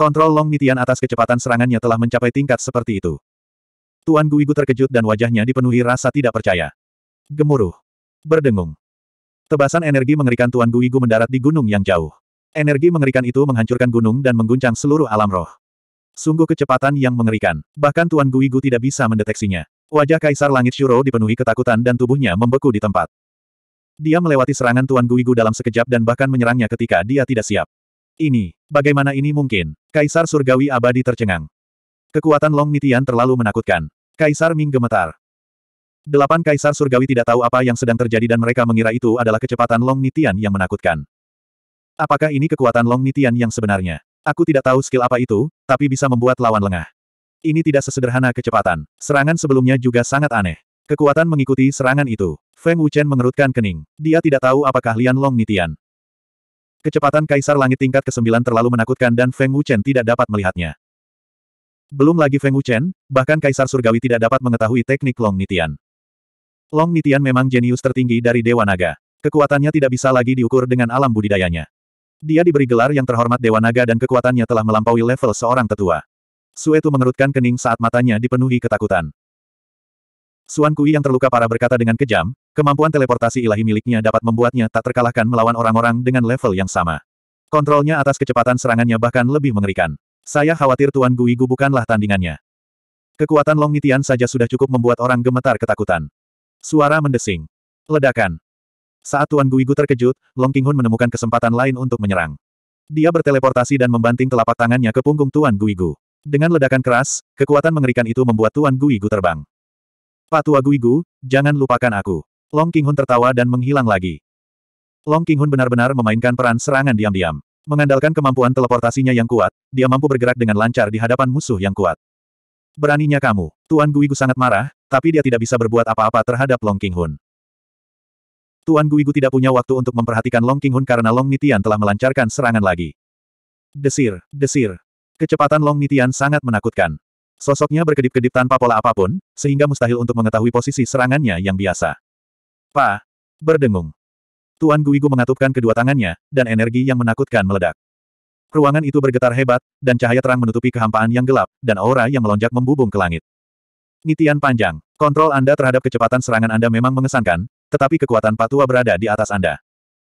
Kontrol Long Mitian atas kecepatan serangannya telah mencapai tingkat seperti itu. Tuan Guigu terkejut dan wajahnya dipenuhi rasa tidak percaya. Gemuruh. Berdengung. Tebasan energi mengerikan Tuan Guigu mendarat di gunung yang jauh. Energi mengerikan itu menghancurkan gunung dan mengguncang seluruh alam roh. Sungguh kecepatan yang mengerikan. Bahkan Tuan Guigu tidak bisa mendeteksinya. Wajah Kaisar Langit Shuro dipenuhi ketakutan dan tubuhnya membeku di tempat. Dia melewati serangan Tuan Guigu dalam sekejap dan bahkan menyerangnya ketika dia tidak siap. Ini, bagaimana ini mungkin? Kaisar Surgawi Abadi tercengang. Kekuatan Long Nitian terlalu menakutkan. Kaisar Ming gemetar. Delapan Kaisar Surgawi tidak tahu apa yang sedang terjadi dan mereka mengira itu adalah kecepatan Long Nitian yang menakutkan. Apakah ini kekuatan Long Nitian yang sebenarnya? Aku tidak tahu skill apa itu, tapi bisa membuat lawan lengah. Ini tidak sesederhana kecepatan. Serangan sebelumnya juga sangat aneh. Kekuatan mengikuti serangan itu. Feng Wuchen mengerutkan kening. Dia tidak tahu apakah Lian Long Nitian. Kecepatan Kaisar Langit tingkat ke-9 terlalu menakutkan dan Feng Wuchen tidak dapat melihatnya. Belum lagi Feng Wuchen, bahkan Kaisar Surgawi tidak dapat mengetahui teknik Long Nitian. Long Nitian memang jenius tertinggi dari Dewa Naga. Kekuatannya tidak bisa lagi diukur dengan alam budidayanya. Dia diberi gelar yang terhormat Dewa Naga dan kekuatannya telah melampaui level seorang tetua. Suetu mengerutkan kening saat matanya dipenuhi ketakutan. Suan Kui yang terluka parah berkata dengan kejam, Kemampuan teleportasi ilahi miliknya dapat membuatnya tak terkalahkan melawan orang-orang dengan level yang sama. Kontrolnya atas kecepatan serangannya bahkan lebih mengerikan. Saya khawatir Tuan Gui bukanlah tandingannya. Kekuatan Long Nitian saja sudah cukup membuat orang gemetar ketakutan. Suara mendesing. Ledakan. Saat Tuan Gui terkejut, Long Qinghun menemukan kesempatan lain untuk menyerang. Dia berteleportasi dan membanting telapak tangannya ke punggung Tuan Gui Dengan ledakan keras, kekuatan mengerikan itu membuat Tuan Gui terbang. Patua Gui Gu, jangan lupakan aku. Long Qinghun tertawa dan menghilang lagi. Long Qinghun benar-benar memainkan peran serangan diam-diam. Mengandalkan kemampuan teleportasinya yang kuat, dia mampu bergerak dengan lancar di hadapan musuh yang kuat. Beraninya kamu, Tuan Guigu sangat marah, tapi dia tidak bisa berbuat apa-apa terhadap Long Qinghun. Tuan Guigu tidak punya waktu untuk memperhatikan Long Qinghun karena Long Nitian telah melancarkan serangan lagi. Desir, desir. Kecepatan Long Nitian sangat menakutkan. Sosoknya berkedip-kedip tanpa pola apapun, sehingga mustahil untuk mengetahui posisi serangannya yang biasa. Pa! Berdengung. Tuan Guigu mengatupkan kedua tangannya, dan energi yang menakutkan meledak. Ruangan itu bergetar hebat, dan cahaya terang menutupi kehampaan yang gelap, dan aura yang melonjak membubung ke langit. Nitian panjang. Kontrol Anda terhadap kecepatan serangan Anda memang mengesankan, tetapi kekuatan patua berada di atas Anda.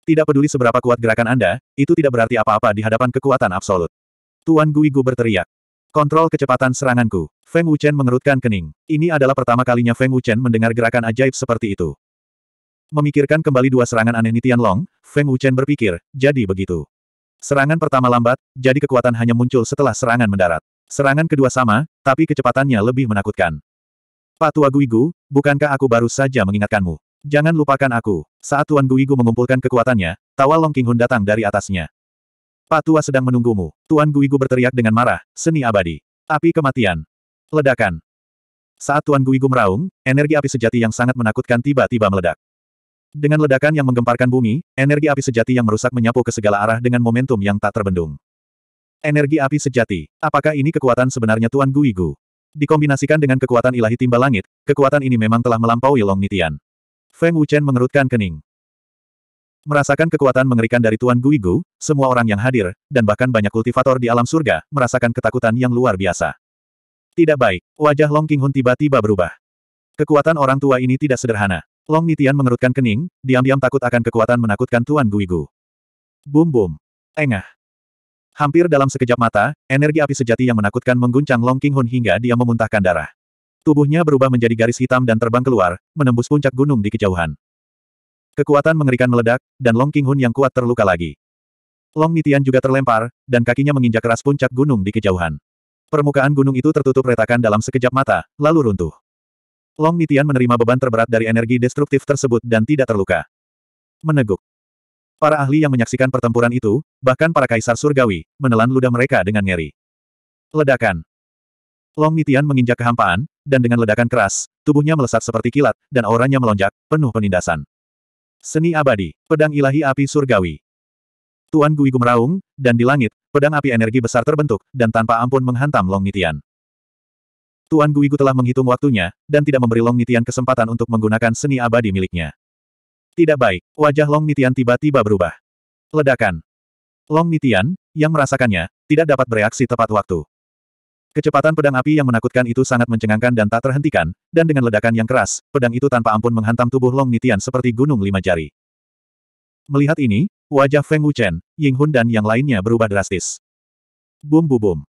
Tidak peduli seberapa kuat gerakan Anda, itu tidak berarti apa-apa di hadapan kekuatan absolut. Tuan Guigu berteriak. Kontrol kecepatan seranganku. Feng Wuchen mengerutkan kening. Ini adalah pertama kalinya Feng Wuchen mendengar gerakan ajaib seperti itu. Memikirkan kembali dua serangan aneh Nitian Long, Feng Wuchen berpikir, jadi begitu. Serangan pertama lambat, jadi kekuatan hanya muncul setelah serangan mendarat. Serangan kedua sama, tapi kecepatannya lebih menakutkan. Pak Tua Guigu, bukankah aku baru saja mengingatkanmu? Jangan lupakan aku. Saat Tuan Guigu mengumpulkan kekuatannya, tawa Long King Hun datang dari atasnya. Pak Tua sedang menunggumu. Tuan Guigu berteriak dengan marah, seni abadi. Api kematian. Ledakan. Saat Tuan Guigu meraung, energi api sejati yang sangat menakutkan tiba-tiba meledak. Dengan ledakan yang menggemparkan bumi, energi api sejati yang merusak menyapu ke segala arah dengan momentum yang tak terbendung. Energi api sejati. Apakah ini kekuatan sebenarnya Tuan Guigu? Dikombinasikan dengan kekuatan ilahi timbal langit, kekuatan ini memang telah melampaui Long Nitian. Feng Wuchen mengerutkan kening. Merasakan kekuatan mengerikan dari Tuan Guigu. semua orang yang hadir, dan bahkan banyak kultivator di alam surga, merasakan ketakutan yang luar biasa. Tidak baik, wajah Long Qinghun tiba-tiba berubah. Kekuatan orang tua ini tidak sederhana. Long Nitian mengerutkan kening, diam-diam takut akan kekuatan menakutkan Tuan Guigu. Bum bum. Engah. Hampir dalam sekejap mata, energi api sejati yang menakutkan mengguncang Long King Hun hingga dia memuntahkan darah. Tubuhnya berubah menjadi garis hitam dan terbang keluar, menembus puncak gunung di kejauhan. Kekuatan mengerikan meledak, dan Long King Hun yang kuat terluka lagi. Long Nitian juga terlempar, dan kakinya menginjak keras puncak gunung di kejauhan. Permukaan gunung itu tertutup retakan dalam sekejap mata, lalu runtuh. Long Nitian menerima beban terberat dari energi destruktif tersebut dan tidak terluka. Meneguk. Para ahli yang menyaksikan pertempuran itu, bahkan para kaisar surgawi, menelan ludah mereka dengan ngeri. Ledakan. Long Nitian menginjak kehampaan, dan dengan ledakan keras, tubuhnya melesat seperti kilat, dan auranya melonjak, penuh penindasan. Seni abadi, pedang ilahi api surgawi. Tuan Gui Gumraung, dan di langit, pedang api energi besar terbentuk, dan tanpa ampun menghantam Long Nitian. Tuan Guigu telah menghitung waktunya, dan tidak memberi Long Nitian kesempatan untuk menggunakan seni abadi miliknya. Tidak baik, wajah Long Nitian tiba-tiba berubah. Ledakan. Long Nitian, yang merasakannya, tidak dapat bereaksi tepat waktu. Kecepatan pedang api yang menakutkan itu sangat mencengangkan dan tak terhentikan, dan dengan ledakan yang keras, pedang itu tanpa ampun menghantam tubuh Long Nitian seperti gunung lima jari. Melihat ini, wajah Feng Wuchen, Ying Hun dan yang lainnya berubah drastis. Bum bum bum.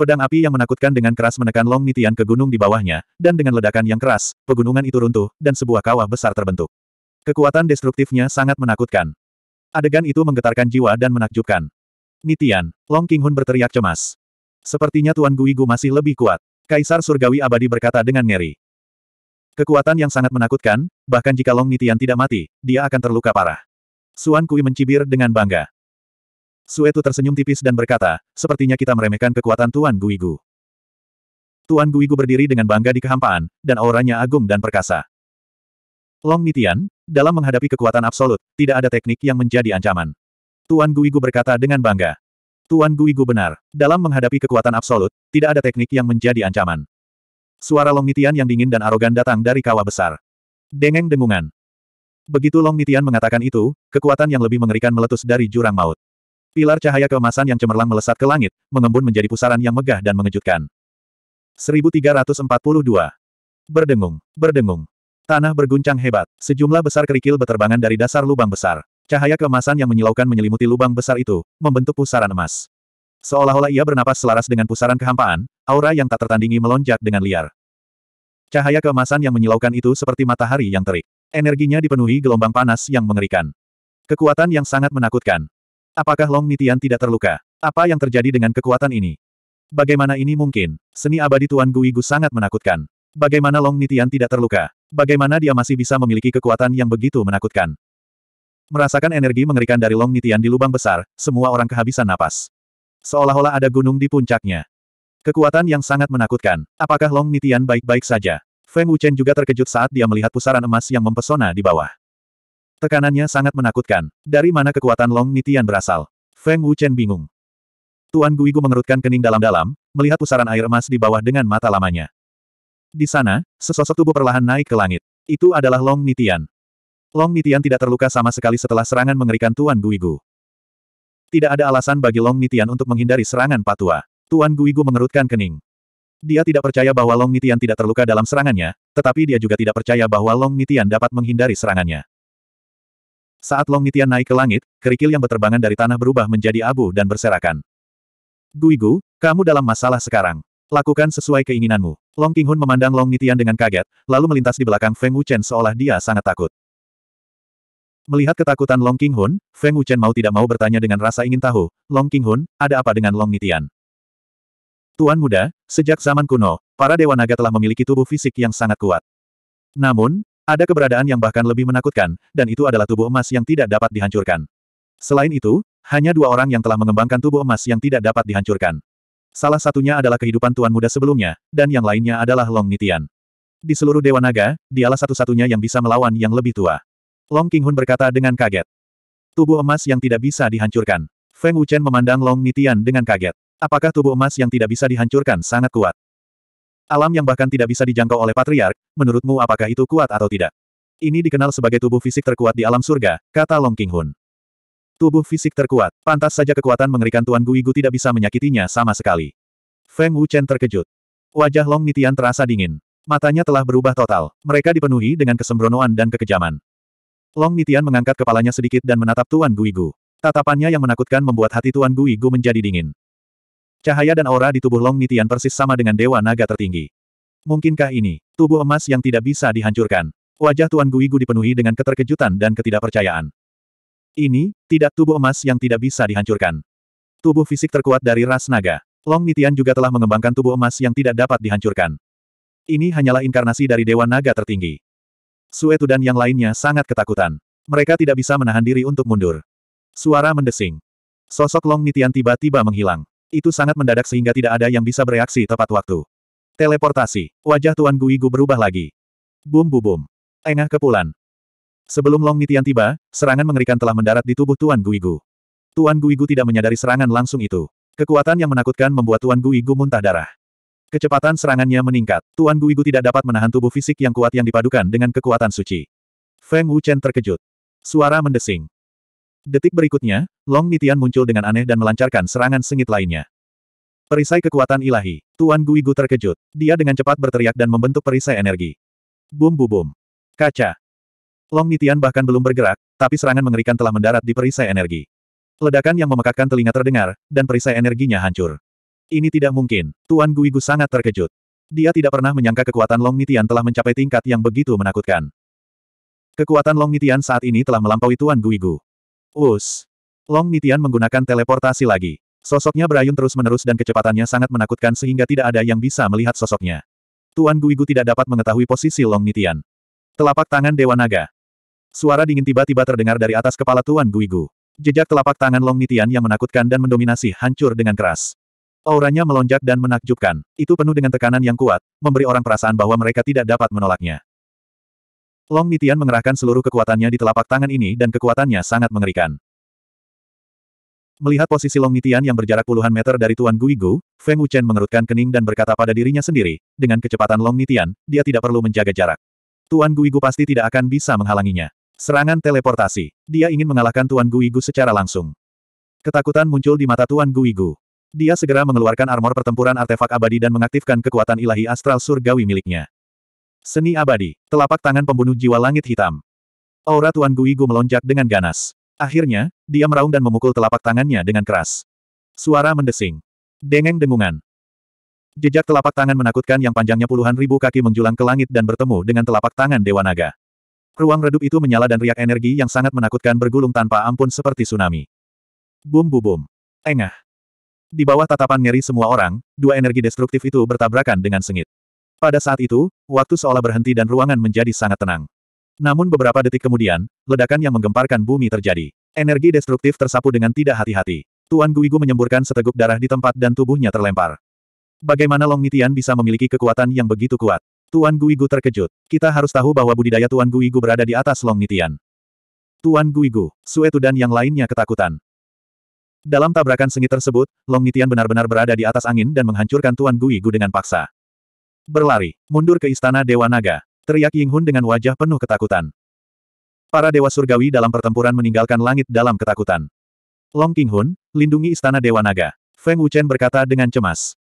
Pedang api yang menakutkan dengan keras menekan Long Nitian ke gunung di bawahnya, dan dengan ledakan yang keras, pegunungan itu runtuh, dan sebuah kawah besar terbentuk. Kekuatan destruktifnya sangat menakutkan. Adegan itu menggetarkan jiwa dan menakjubkan. Nitian, Long King Hun berteriak cemas. Sepertinya Tuan Guigu masih lebih kuat. Kaisar Surgawi Abadi berkata dengan ngeri. Kekuatan yang sangat menakutkan, bahkan jika Long Nitian tidak mati, dia akan terluka parah. Suan Kui mencibir dengan bangga. Suetu tersenyum tipis dan berkata, sepertinya kita meremehkan kekuatan Tuan Guigu. Tuan Guigu berdiri dengan bangga di kehampaan, dan auranya agung dan perkasa. Long Nitian, dalam menghadapi kekuatan absolut, tidak ada teknik yang menjadi ancaman. Tuan Guigu berkata dengan bangga. Tuan Guigu benar, dalam menghadapi kekuatan absolut, tidak ada teknik yang menjadi ancaman. Suara Long Nitian yang dingin dan arogan datang dari kawah besar. Dengeng dengungan. Begitu Long Nitian mengatakan itu, kekuatan yang lebih mengerikan meletus dari jurang maut. Pilar cahaya keemasan yang cemerlang melesat ke langit, mengembun menjadi pusaran yang megah dan mengejutkan. 1342. Berdengung, berdengung. Tanah berguncang hebat, sejumlah besar kerikil beterbangan dari dasar lubang besar. Cahaya keemasan yang menyilaukan menyelimuti lubang besar itu, membentuk pusaran emas. Seolah-olah ia bernapas selaras dengan pusaran kehampaan, aura yang tak tertandingi melonjak dengan liar. Cahaya keemasan yang menyilaukan itu seperti matahari yang terik. Energinya dipenuhi gelombang panas yang mengerikan. Kekuatan yang sangat menakutkan. Apakah Long Nitian tidak terluka? Apa yang terjadi dengan kekuatan ini? Bagaimana ini mungkin? Seni abadi Tuan Gui Gu sangat menakutkan. Bagaimana Long Nitian tidak terluka? Bagaimana dia masih bisa memiliki kekuatan yang begitu menakutkan? Merasakan energi mengerikan dari Long Nitian di lubang besar, semua orang kehabisan napas. Seolah-olah ada gunung di puncaknya. Kekuatan yang sangat menakutkan. Apakah Long Nitian baik-baik saja? Feng Wuchen juga terkejut saat dia melihat pusaran emas yang mempesona di bawah. Tekanannya sangat menakutkan. Dari mana kekuatan Long Nitian berasal? Feng Wuchen bingung. Tuan Guigu mengerutkan kening dalam-dalam, melihat pusaran air emas di bawah dengan mata lamanya. Di sana, sesosok tubuh perlahan naik ke langit. Itu adalah Long Nitian. Long Nitian tidak terluka sama sekali setelah serangan mengerikan Tuan Guigu. Tidak ada alasan bagi Long Nitian untuk menghindari serangan patua. Tuan Guigu mengerutkan kening. Dia tidak percaya bahwa Long Nitian tidak terluka dalam serangannya, tetapi dia juga tidak percaya bahwa Long Nitian dapat menghindari serangannya. Saat Long Nitian naik ke langit, kerikil yang berterbangan dari tanah berubah menjadi abu dan berserakan. Guigu, kamu dalam masalah sekarang. Lakukan sesuai keinginanmu. Long Qinghun memandang Long Nitian dengan kaget, lalu melintas di belakang Feng Wuchen seolah dia sangat takut. Melihat ketakutan Long Qinghun, Feng Wuchen mau tidak mau bertanya dengan rasa ingin tahu, Long Qinghun, ada apa dengan Long Nitian? Tuan muda, sejak zaman kuno, para dewa naga telah memiliki tubuh fisik yang sangat kuat. Namun, ada keberadaan yang bahkan lebih menakutkan, dan itu adalah tubuh emas yang tidak dapat dihancurkan. Selain itu, hanya dua orang yang telah mengembangkan tubuh emas yang tidak dapat dihancurkan. Salah satunya adalah kehidupan Tuan Muda sebelumnya, dan yang lainnya adalah Long Nitian. Di seluruh Dewa Naga, dialah satu-satunya yang bisa melawan yang lebih tua. Long King Hun berkata dengan kaget. Tubuh emas yang tidak bisa dihancurkan. Feng Wuchen memandang Long Nitian dengan kaget. Apakah tubuh emas yang tidak bisa dihancurkan sangat kuat? Alam yang bahkan tidak bisa dijangkau oleh patriark, menurutmu apakah itu kuat atau tidak? Ini dikenal sebagai tubuh fisik terkuat di alam surga, kata Long King Hun. Tubuh fisik terkuat, pantas saja kekuatan mengerikan Tuan Guigu tidak bisa menyakitinya sama sekali. Feng Wuchen terkejut. Wajah Long Nitian terasa dingin. Matanya telah berubah total. Mereka dipenuhi dengan kesembronoan dan kekejaman. Long Nitian mengangkat kepalanya sedikit dan menatap Tuan Guigu. Tatapannya yang menakutkan membuat hati Tuan Guigu menjadi dingin. Cahaya dan aura di tubuh Long Nitian persis sama dengan Dewa Naga tertinggi. Mungkinkah ini, tubuh emas yang tidak bisa dihancurkan? Wajah Tuan Guigu dipenuhi dengan keterkejutan dan ketidakpercayaan. Ini, tidak tubuh emas yang tidak bisa dihancurkan. Tubuh fisik terkuat dari ras naga. Long Nitian juga telah mengembangkan tubuh emas yang tidak dapat dihancurkan. Ini hanyalah inkarnasi dari Dewa Naga tertinggi. Suetu dan yang lainnya sangat ketakutan. Mereka tidak bisa menahan diri untuk mundur. Suara mendesing. Sosok Long Nitian tiba-tiba menghilang. Itu sangat mendadak sehingga tidak ada yang bisa bereaksi tepat waktu. Teleportasi. Wajah Tuan Guigu berubah lagi. Bum bu bum. Engah kepulan. Sebelum Long Nitian tiba, serangan mengerikan telah mendarat di tubuh Tuan Guigu. Tuan Guigu tidak menyadari serangan langsung itu. Kekuatan yang menakutkan membuat Tuan Guigu muntah darah. Kecepatan serangannya meningkat. Tuan Guigu tidak dapat menahan tubuh fisik yang kuat yang dipadukan dengan kekuatan suci. Feng Wuchen terkejut. Suara mendesing. Detik berikutnya, Long Nitian muncul dengan aneh dan melancarkan serangan sengit lainnya. Perisai kekuatan ilahi. Tuan Guigu terkejut. Dia dengan cepat berteriak dan membentuk perisai energi. Bum bu bum. Kaca. Long Nitian bahkan belum bergerak, tapi serangan mengerikan telah mendarat di perisai energi. Ledakan yang memekakkan telinga terdengar, dan perisai energinya hancur. Ini tidak mungkin. Tuan Guigu sangat terkejut. Dia tidak pernah menyangka kekuatan Long Nitian telah mencapai tingkat yang begitu menakutkan. Kekuatan Long Nitian saat ini telah melampaui Tuan Guigu. Us. Long Nitian menggunakan teleportasi lagi. Sosoknya berayun terus-menerus dan kecepatannya sangat menakutkan sehingga tidak ada yang bisa melihat sosoknya. Tuan Guigu tidak dapat mengetahui posisi Long Nitian. Telapak tangan Dewa Naga. Suara dingin tiba-tiba terdengar dari atas kepala Tuan Guigu. Jejak telapak tangan Long Nitian yang menakutkan dan mendominasi hancur dengan keras. Auranya melonjak dan menakjubkan. Itu penuh dengan tekanan yang kuat, memberi orang perasaan bahwa mereka tidak dapat menolaknya. Long Mitian mengerahkan seluruh kekuatannya di telapak tangan ini dan kekuatannya sangat mengerikan. Melihat posisi Long Mitian yang berjarak puluhan meter dari Tuan Guigu, Feng Wuchen mengerutkan kening dan berkata pada dirinya sendiri, dengan kecepatan Long Mitian, dia tidak perlu menjaga jarak. Tuan Guigu pasti tidak akan bisa menghalanginya. Serangan teleportasi. Dia ingin mengalahkan Tuan Guigu secara langsung. Ketakutan muncul di mata Tuan Guigu. Dia segera mengeluarkan armor pertempuran artefak abadi dan mengaktifkan kekuatan ilahi astral surgawi miliknya. Seni abadi, telapak tangan pembunuh jiwa langit hitam. Aura Tuan Guigu melonjak dengan ganas. Akhirnya, dia meraung dan memukul telapak tangannya dengan keras. Suara mendesing. Dengeng dengungan. Jejak telapak tangan menakutkan yang panjangnya puluhan ribu kaki menjulang ke langit dan bertemu dengan telapak tangan Dewa Naga. Ruang redup itu menyala dan riak energi yang sangat menakutkan bergulung tanpa ampun seperti tsunami. Bum bu bum. Engah. Di bawah tatapan ngeri semua orang, dua energi destruktif itu bertabrakan dengan sengit. Pada saat itu, waktu seolah berhenti dan ruangan menjadi sangat tenang. Namun beberapa detik kemudian, ledakan yang menggemparkan bumi terjadi. Energi destruktif tersapu dengan tidak hati-hati. Tuan Guigu menyemburkan seteguk darah di tempat dan tubuhnya terlempar. Bagaimana Long Nitian bisa memiliki kekuatan yang begitu kuat? Tuan Guigu terkejut. Kita harus tahu bahwa budidaya Tuan Guigu berada di atas Long Nitian. Tuan Guigu, Suetu dan yang lainnya ketakutan. Dalam tabrakan sengit tersebut, Long Nitian benar-benar berada di atas angin dan menghancurkan Tuan Guigu dengan paksa berlari, mundur ke istana Dewa Naga, teriak Ying Hun dengan wajah penuh ketakutan. Para dewa surgawi dalam pertempuran meninggalkan langit dalam ketakutan. Long King Hun, lindungi istana Dewa Naga. Feng Wuchen berkata dengan cemas.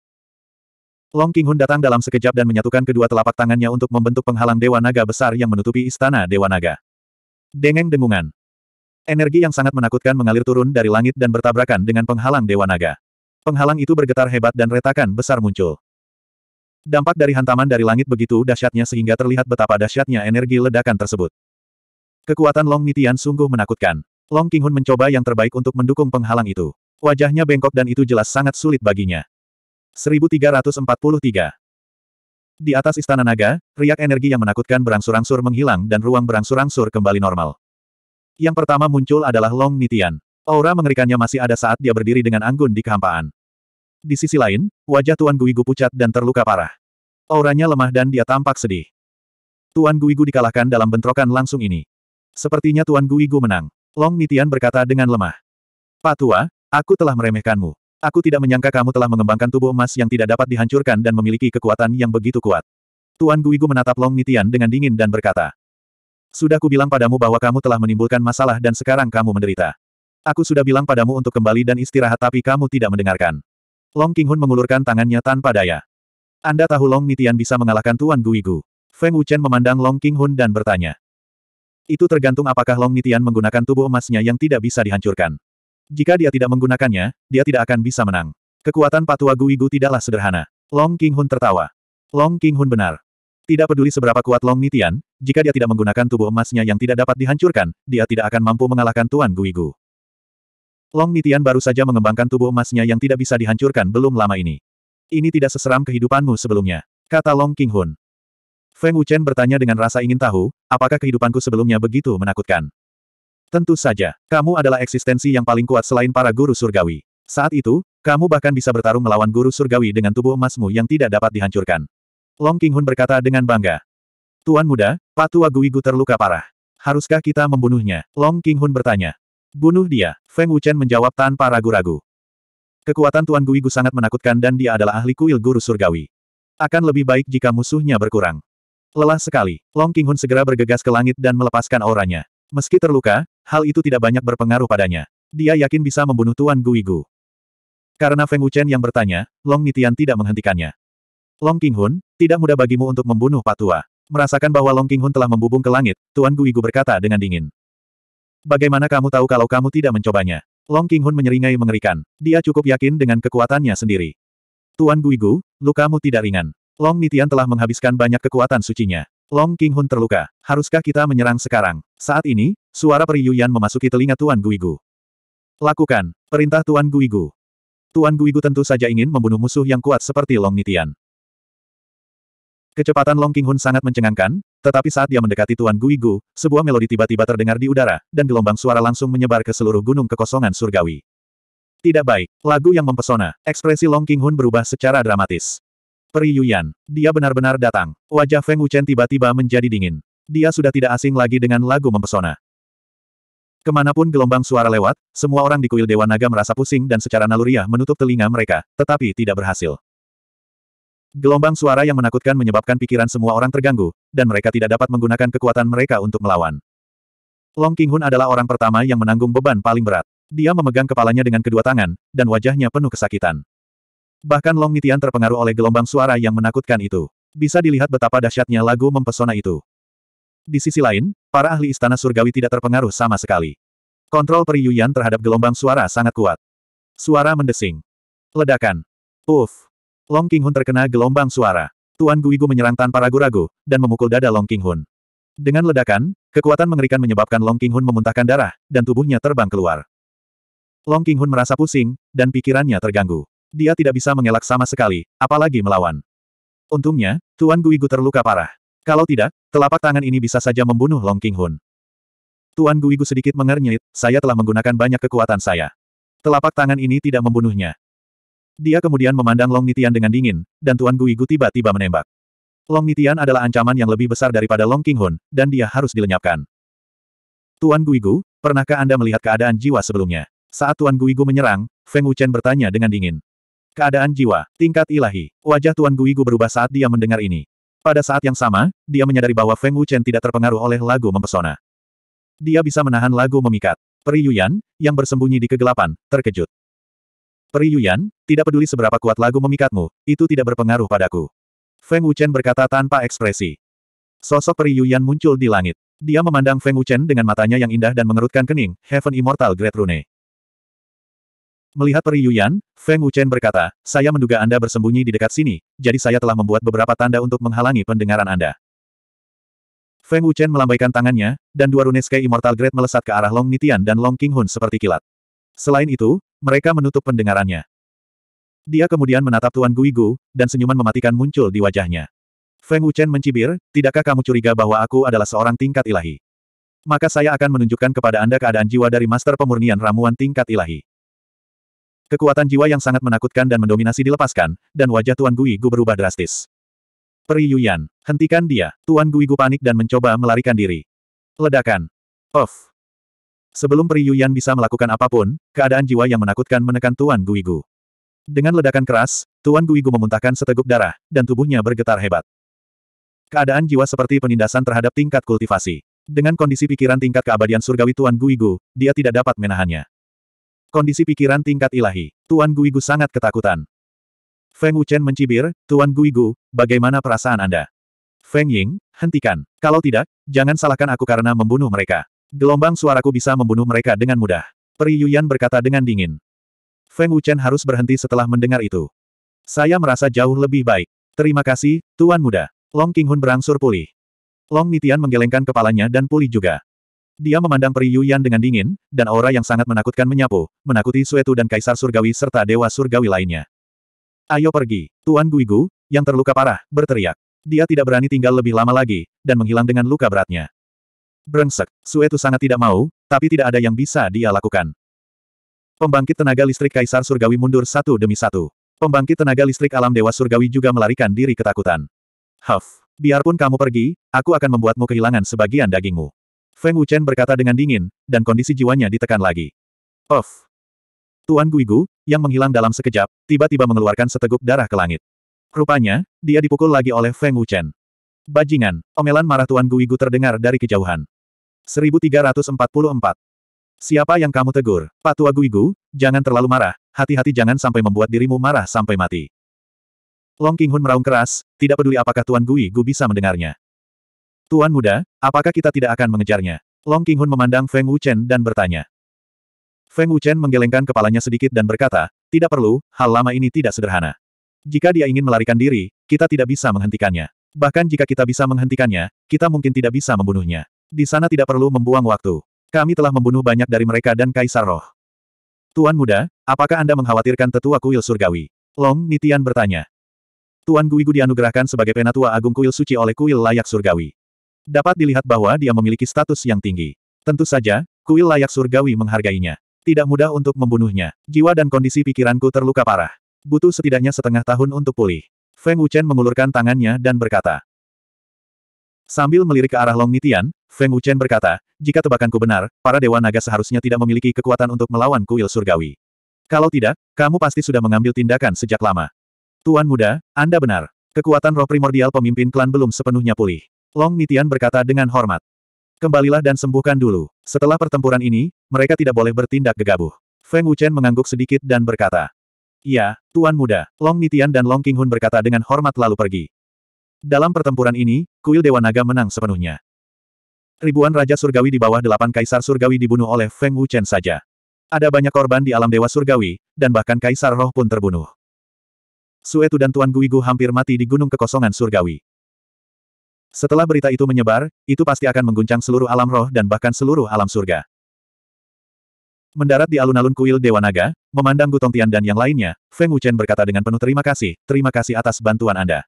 Long King Hun datang dalam sekejap dan menyatukan kedua telapak tangannya untuk membentuk penghalang Dewa Naga besar yang menutupi istana Dewa Naga. Dengeng dengungan. Energi yang sangat menakutkan mengalir turun dari langit dan bertabrakan dengan penghalang Dewa Naga. Penghalang itu bergetar hebat dan retakan besar muncul. Dampak dari hantaman dari langit begitu dahsyatnya sehingga terlihat betapa dahsyatnya energi ledakan tersebut. Kekuatan Long Nitian sungguh menakutkan. Long Qinghun mencoba yang terbaik untuk mendukung penghalang itu. Wajahnya bengkok dan itu jelas sangat sulit baginya. 1343 Di atas istana naga, riak energi yang menakutkan berangsur-angsur menghilang dan ruang berangsur-angsur kembali normal. Yang pertama muncul adalah Long Nitian. Aura mengerikannya masih ada saat dia berdiri dengan anggun di kehampaan. Di sisi lain, wajah Tuan Guigu pucat dan terluka parah. Auranya lemah dan dia tampak sedih. Tuan Guigu dikalahkan dalam bentrokan langsung ini. Sepertinya Tuan Guigu menang. Long Nitian berkata dengan lemah. Patua, aku telah meremehkanmu. Aku tidak menyangka kamu telah mengembangkan tubuh emas yang tidak dapat dihancurkan dan memiliki kekuatan yang begitu kuat. Tuan Guigu menatap Long Nitian dengan dingin dan berkata. Sudah bilang padamu bahwa kamu telah menimbulkan masalah dan sekarang kamu menderita. Aku sudah bilang padamu untuk kembali dan istirahat tapi kamu tidak mendengarkan. Long Qinghun mengulurkan tangannya tanpa daya. Anda tahu Long Nitian bisa mengalahkan Tuan Guigu. Feng Wuchen memandang Long Qinghun dan bertanya. Itu tergantung apakah Long Nitian menggunakan tubuh emasnya yang tidak bisa dihancurkan. Jika dia tidak menggunakannya, dia tidak akan bisa menang. Kekuatan Patua Guigu tidaklah sederhana. Long Qinghun tertawa. Long Qinghun benar. Tidak peduli seberapa kuat Long Nitian, jika dia tidak menggunakan tubuh emasnya yang tidak dapat dihancurkan, dia tidak akan mampu mengalahkan Tuan Guigu. Long Mitian baru saja mengembangkan tubuh emasnya yang tidak bisa dihancurkan belum lama ini. Ini tidak seseram kehidupanmu sebelumnya, kata Long King Hun. Feng Wuchen bertanya dengan rasa ingin tahu, apakah kehidupanku sebelumnya begitu menakutkan? Tentu saja, kamu adalah eksistensi yang paling kuat selain para guru surgawi. Saat itu, kamu bahkan bisa bertarung melawan guru surgawi dengan tubuh emasmu yang tidak dapat dihancurkan. Long King Hun berkata dengan bangga. Tuan muda, Patua Guigu terluka parah. Haruskah kita membunuhnya? Long King Hun bertanya. Bunuh dia, Feng Wuchen menjawab tanpa ragu-ragu. Kekuatan Tuan Guigu sangat menakutkan dan dia adalah ahli kuil guru surgawi. Akan lebih baik jika musuhnya berkurang. Lelah sekali, Long King Hun segera bergegas ke langit dan melepaskan auranya. Meski terluka, hal itu tidak banyak berpengaruh padanya. Dia yakin bisa membunuh Tuan Guigu. Karena Feng Wuchen yang bertanya, Long Nitian tidak menghentikannya. Long King Hun, tidak mudah bagimu untuk membunuh Patua. Merasakan bahwa Long King Hun telah membubung ke langit, Tuan Guigu berkata dengan dingin. Bagaimana kamu tahu kalau kamu tidak mencobanya? Long King Hun menyeringai mengerikan. Dia cukup yakin dengan kekuatannya sendiri. Tuan Guigu, lukamu tidak ringan. Long Nitian telah menghabiskan banyak kekuatan sucinya. Long King Hun terluka. Haruskah kita menyerang sekarang? Saat ini, suara Peri Yuyan memasuki telinga Tuan Guigu. Lakukan, perintah Tuan Guigu. Tuan Guigu tentu saja ingin membunuh musuh yang kuat seperti Long Nitian. Kecepatan Long Hun sangat mencengangkan, tetapi saat dia mendekati Tuan Gui Gu, sebuah melodi tiba-tiba terdengar di udara, dan gelombang suara langsung menyebar ke seluruh gunung kekosongan surgawi. Tidak baik, lagu yang mempesona, ekspresi Long Hun berubah secara dramatis. Peri Yuyan, dia benar-benar datang. Wajah Feng Wuchen tiba-tiba menjadi dingin. Dia sudah tidak asing lagi dengan lagu mempesona. Kemanapun gelombang suara lewat, semua orang di kuil Dewa Naga merasa pusing dan secara naluriah menutup telinga mereka, tetapi tidak berhasil. Gelombang suara yang menakutkan menyebabkan pikiran semua orang terganggu, dan mereka tidak dapat menggunakan kekuatan mereka untuk melawan. Long King Hun adalah orang pertama yang menanggung beban paling berat. Dia memegang kepalanya dengan kedua tangan, dan wajahnya penuh kesakitan. Bahkan Long Nitian terpengaruh oleh gelombang suara yang menakutkan itu. Bisa dilihat betapa dahsyatnya lagu mempesona itu. Di sisi lain, para ahli istana surgawi tidak terpengaruh sama sekali. Kontrol Periyuyan terhadap gelombang suara sangat kuat. Suara mendesing. Ledakan. Uff. Long Hun terkena gelombang suara. Tuan Guigu menyerang tanpa ragu-ragu, dan memukul dada Long Hun. Dengan ledakan, kekuatan mengerikan menyebabkan Long Hun memuntahkan darah, dan tubuhnya terbang keluar. Long Hun merasa pusing, dan pikirannya terganggu. Dia tidak bisa mengelak sama sekali, apalagi melawan. Untungnya, Tuan Guigu terluka parah. Kalau tidak, telapak tangan ini bisa saja membunuh Long Hun. Tuan Guigu sedikit mengernyit, saya telah menggunakan banyak kekuatan saya. Telapak tangan ini tidak membunuhnya, dia kemudian memandang Long Nitian dengan dingin, dan Tuan Guigu tiba-tiba menembak. Long Nitian adalah ancaman yang lebih besar daripada Long King Hun, dan dia harus dilenyapkan. Tuan Guigu, pernahkah Anda melihat keadaan jiwa sebelumnya? Saat Tuan Guigu menyerang, Feng Wuchen bertanya dengan dingin. Keadaan jiwa, tingkat ilahi. Wajah Tuan Guigu berubah saat dia mendengar ini. Pada saat yang sama, dia menyadari bahwa Feng Wuchen tidak terpengaruh oleh lagu mempesona. Dia bisa menahan lagu memikat. Yuyan, yang bersembunyi di kegelapan, terkejut. Yuyan, tidak peduli seberapa kuat lagu memikatmu, itu tidak berpengaruh padaku. Feng Wuchen berkata tanpa ekspresi. Sosok Yuyan muncul di langit. Dia memandang Feng Wuchen dengan matanya yang indah dan mengerutkan kening, Heaven Immortal Great Rune. Melihat Yuyan, Feng Wuchen berkata, saya menduga Anda bersembunyi di dekat sini, jadi saya telah membuat beberapa tanda untuk menghalangi pendengaran Anda. Feng Wuchen melambaikan tangannya, dan dua rune Sky Immortal Great melesat ke arah Long Nitian dan Long King Hun seperti kilat. Selain itu, mereka menutup pendengarannya. Dia kemudian menatap Tuan Guigu, dan senyuman mematikan muncul di wajahnya. Feng Wuchen mencibir, tidakkah kamu curiga bahwa aku adalah seorang tingkat ilahi? Maka saya akan menunjukkan kepada Anda keadaan jiwa dari master pemurnian ramuan tingkat ilahi. Kekuatan jiwa yang sangat menakutkan dan mendominasi dilepaskan, dan wajah Tuan Gui berubah drastis. Peri Yuyan, hentikan dia. Tuan Gui panik dan mencoba melarikan diri. Ledakan. Off. Sebelum Yuyan bisa melakukan apapun, keadaan jiwa yang menakutkan menekan Tuan Guigu. Dengan ledakan keras, Tuan Guigu memuntahkan seteguk darah, dan tubuhnya bergetar hebat. Keadaan jiwa seperti penindasan terhadap tingkat kultivasi. Dengan kondisi pikiran tingkat keabadian surgawi Tuan Guigu, dia tidak dapat menahannya. Kondisi pikiran tingkat ilahi, Tuan Guigu sangat ketakutan. Feng Wuchen mencibir, Tuan Guigu, bagaimana perasaan Anda? Feng Ying, hentikan. Kalau tidak, jangan salahkan aku karena membunuh mereka. Gelombang suaraku bisa membunuh mereka dengan mudah. Peri Yuyan berkata dengan dingin. Feng Wuchen harus berhenti setelah mendengar itu. Saya merasa jauh lebih baik. Terima kasih, Tuan Muda. Long Qinghun berangsur pulih. Long Nitian menggelengkan kepalanya dan pulih juga. Dia memandang Peri Yuyan dengan dingin, dan aura yang sangat menakutkan menyapu, menakuti Suetu dan Kaisar Surgawi serta Dewa Surgawi lainnya. Ayo pergi, Tuan Guigu, yang terluka parah, berteriak. Dia tidak berani tinggal lebih lama lagi, dan menghilang dengan luka beratnya. Brengsek, Suetu sangat tidak mau, tapi tidak ada yang bisa dia lakukan. Pembangkit tenaga listrik Kaisar Surgawi mundur satu demi satu. Pembangkit tenaga listrik alam Dewa Surgawi juga melarikan diri ketakutan. Huff, biarpun kamu pergi, aku akan membuatmu kehilangan sebagian dagingmu. Feng Wuchen berkata dengan dingin, dan kondisi jiwanya ditekan lagi. Of, Tuan Guigu, yang menghilang dalam sekejap, tiba-tiba mengeluarkan seteguk darah ke langit. Rupanya, dia dipukul lagi oleh Feng Wuchen. Bajingan, omelan marah Tuan Guigu terdengar dari kejauhan. 1344. Siapa yang kamu tegur? Patua Guigu, jangan terlalu marah, hati-hati jangan sampai membuat dirimu marah sampai mati. Long King Hun meraung keras, tidak peduli apakah Tuan Gui Gu bisa mendengarnya. Tuan muda, apakah kita tidak akan mengejarnya? Long King Hun memandang Feng Wuchen dan bertanya. Feng Wuchen menggelengkan kepalanya sedikit dan berkata, tidak perlu, hal lama ini tidak sederhana. Jika dia ingin melarikan diri, kita tidak bisa menghentikannya. Bahkan jika kita bisa menghentikannya, kita mungkin tidak bisa membunuhnya. Di sana tidak perlu membuang waktu. Kami telah membunuh banyak dari mereka dan Kaisar Roh. Tuan muda, apakah Anda mengkhawatirkan tetua kuil surgawi? Long Nitian bertanya. Tuan Guigu dianugerahkan sebagai penatua agung kuil suci oleh kuil layak surgawi. Dapat dilihat bahwa dia memiliki status yang tinggi. Tentu saja, kuil layak surgawi menghargainya. Tidak mudah untuk membunuhnya. Jiwa dan kondisi pikiranku terluka parah. Butuh setidaknya setengah tahun untuk pulih. Feng Wuchen mengulurkan tangannya dan berkata. Sambil melirik ke arah Long Nitian, Feng Wuchen berkata, jika tebakanku benar, para Dewa Naga seharusnya tidak memiliki kekuatan untuk melawan kuil surgawi. Kalau tidak, kamu pasti sudah mengambil tindakan sejak lama. Tuan muda, Anda benar. Kekuatan roh primordial pemimpin klan belum sepenuhnya pulih. Long Nitian berkata dengan hormat. Kembalilah dan sembuhkan dulu. Setelah pertempuran ini, mereka tidak boleh bertindak gegabah. Feng Wuchen mengangguk sedikit dan berkata. "Ya, Tuan Muda. Long Nitian dan Long Qinghun berkata dengan hormat lalu pergi. Dalam pertempuran ini, kuil Dewa Naga menang sepenuhnya. Ribuan Raja Surgawi di bawah delapan Kaisar Surgawi dibunuh oleh Feng Wuchen saja. Ada banyak korban di alam Dewa Surgawi, dan bahkan Kaisar Roh pun terbunuh. Suetu dan Tuan Guigu hampir mati di Gunung Kekosongan Surgawi. Setelah berita itu menyebar, itu pasti akan mengguncang seluruh alam roh dan bahkan seluruh alam surga. Mendarat di alun-alun kuil Dewa Naga, memandang Gutong Tian dan yang lainnya, Feng Wuchen berkata dengan penuh terima kasih, terima kasih atas bantuan Anda.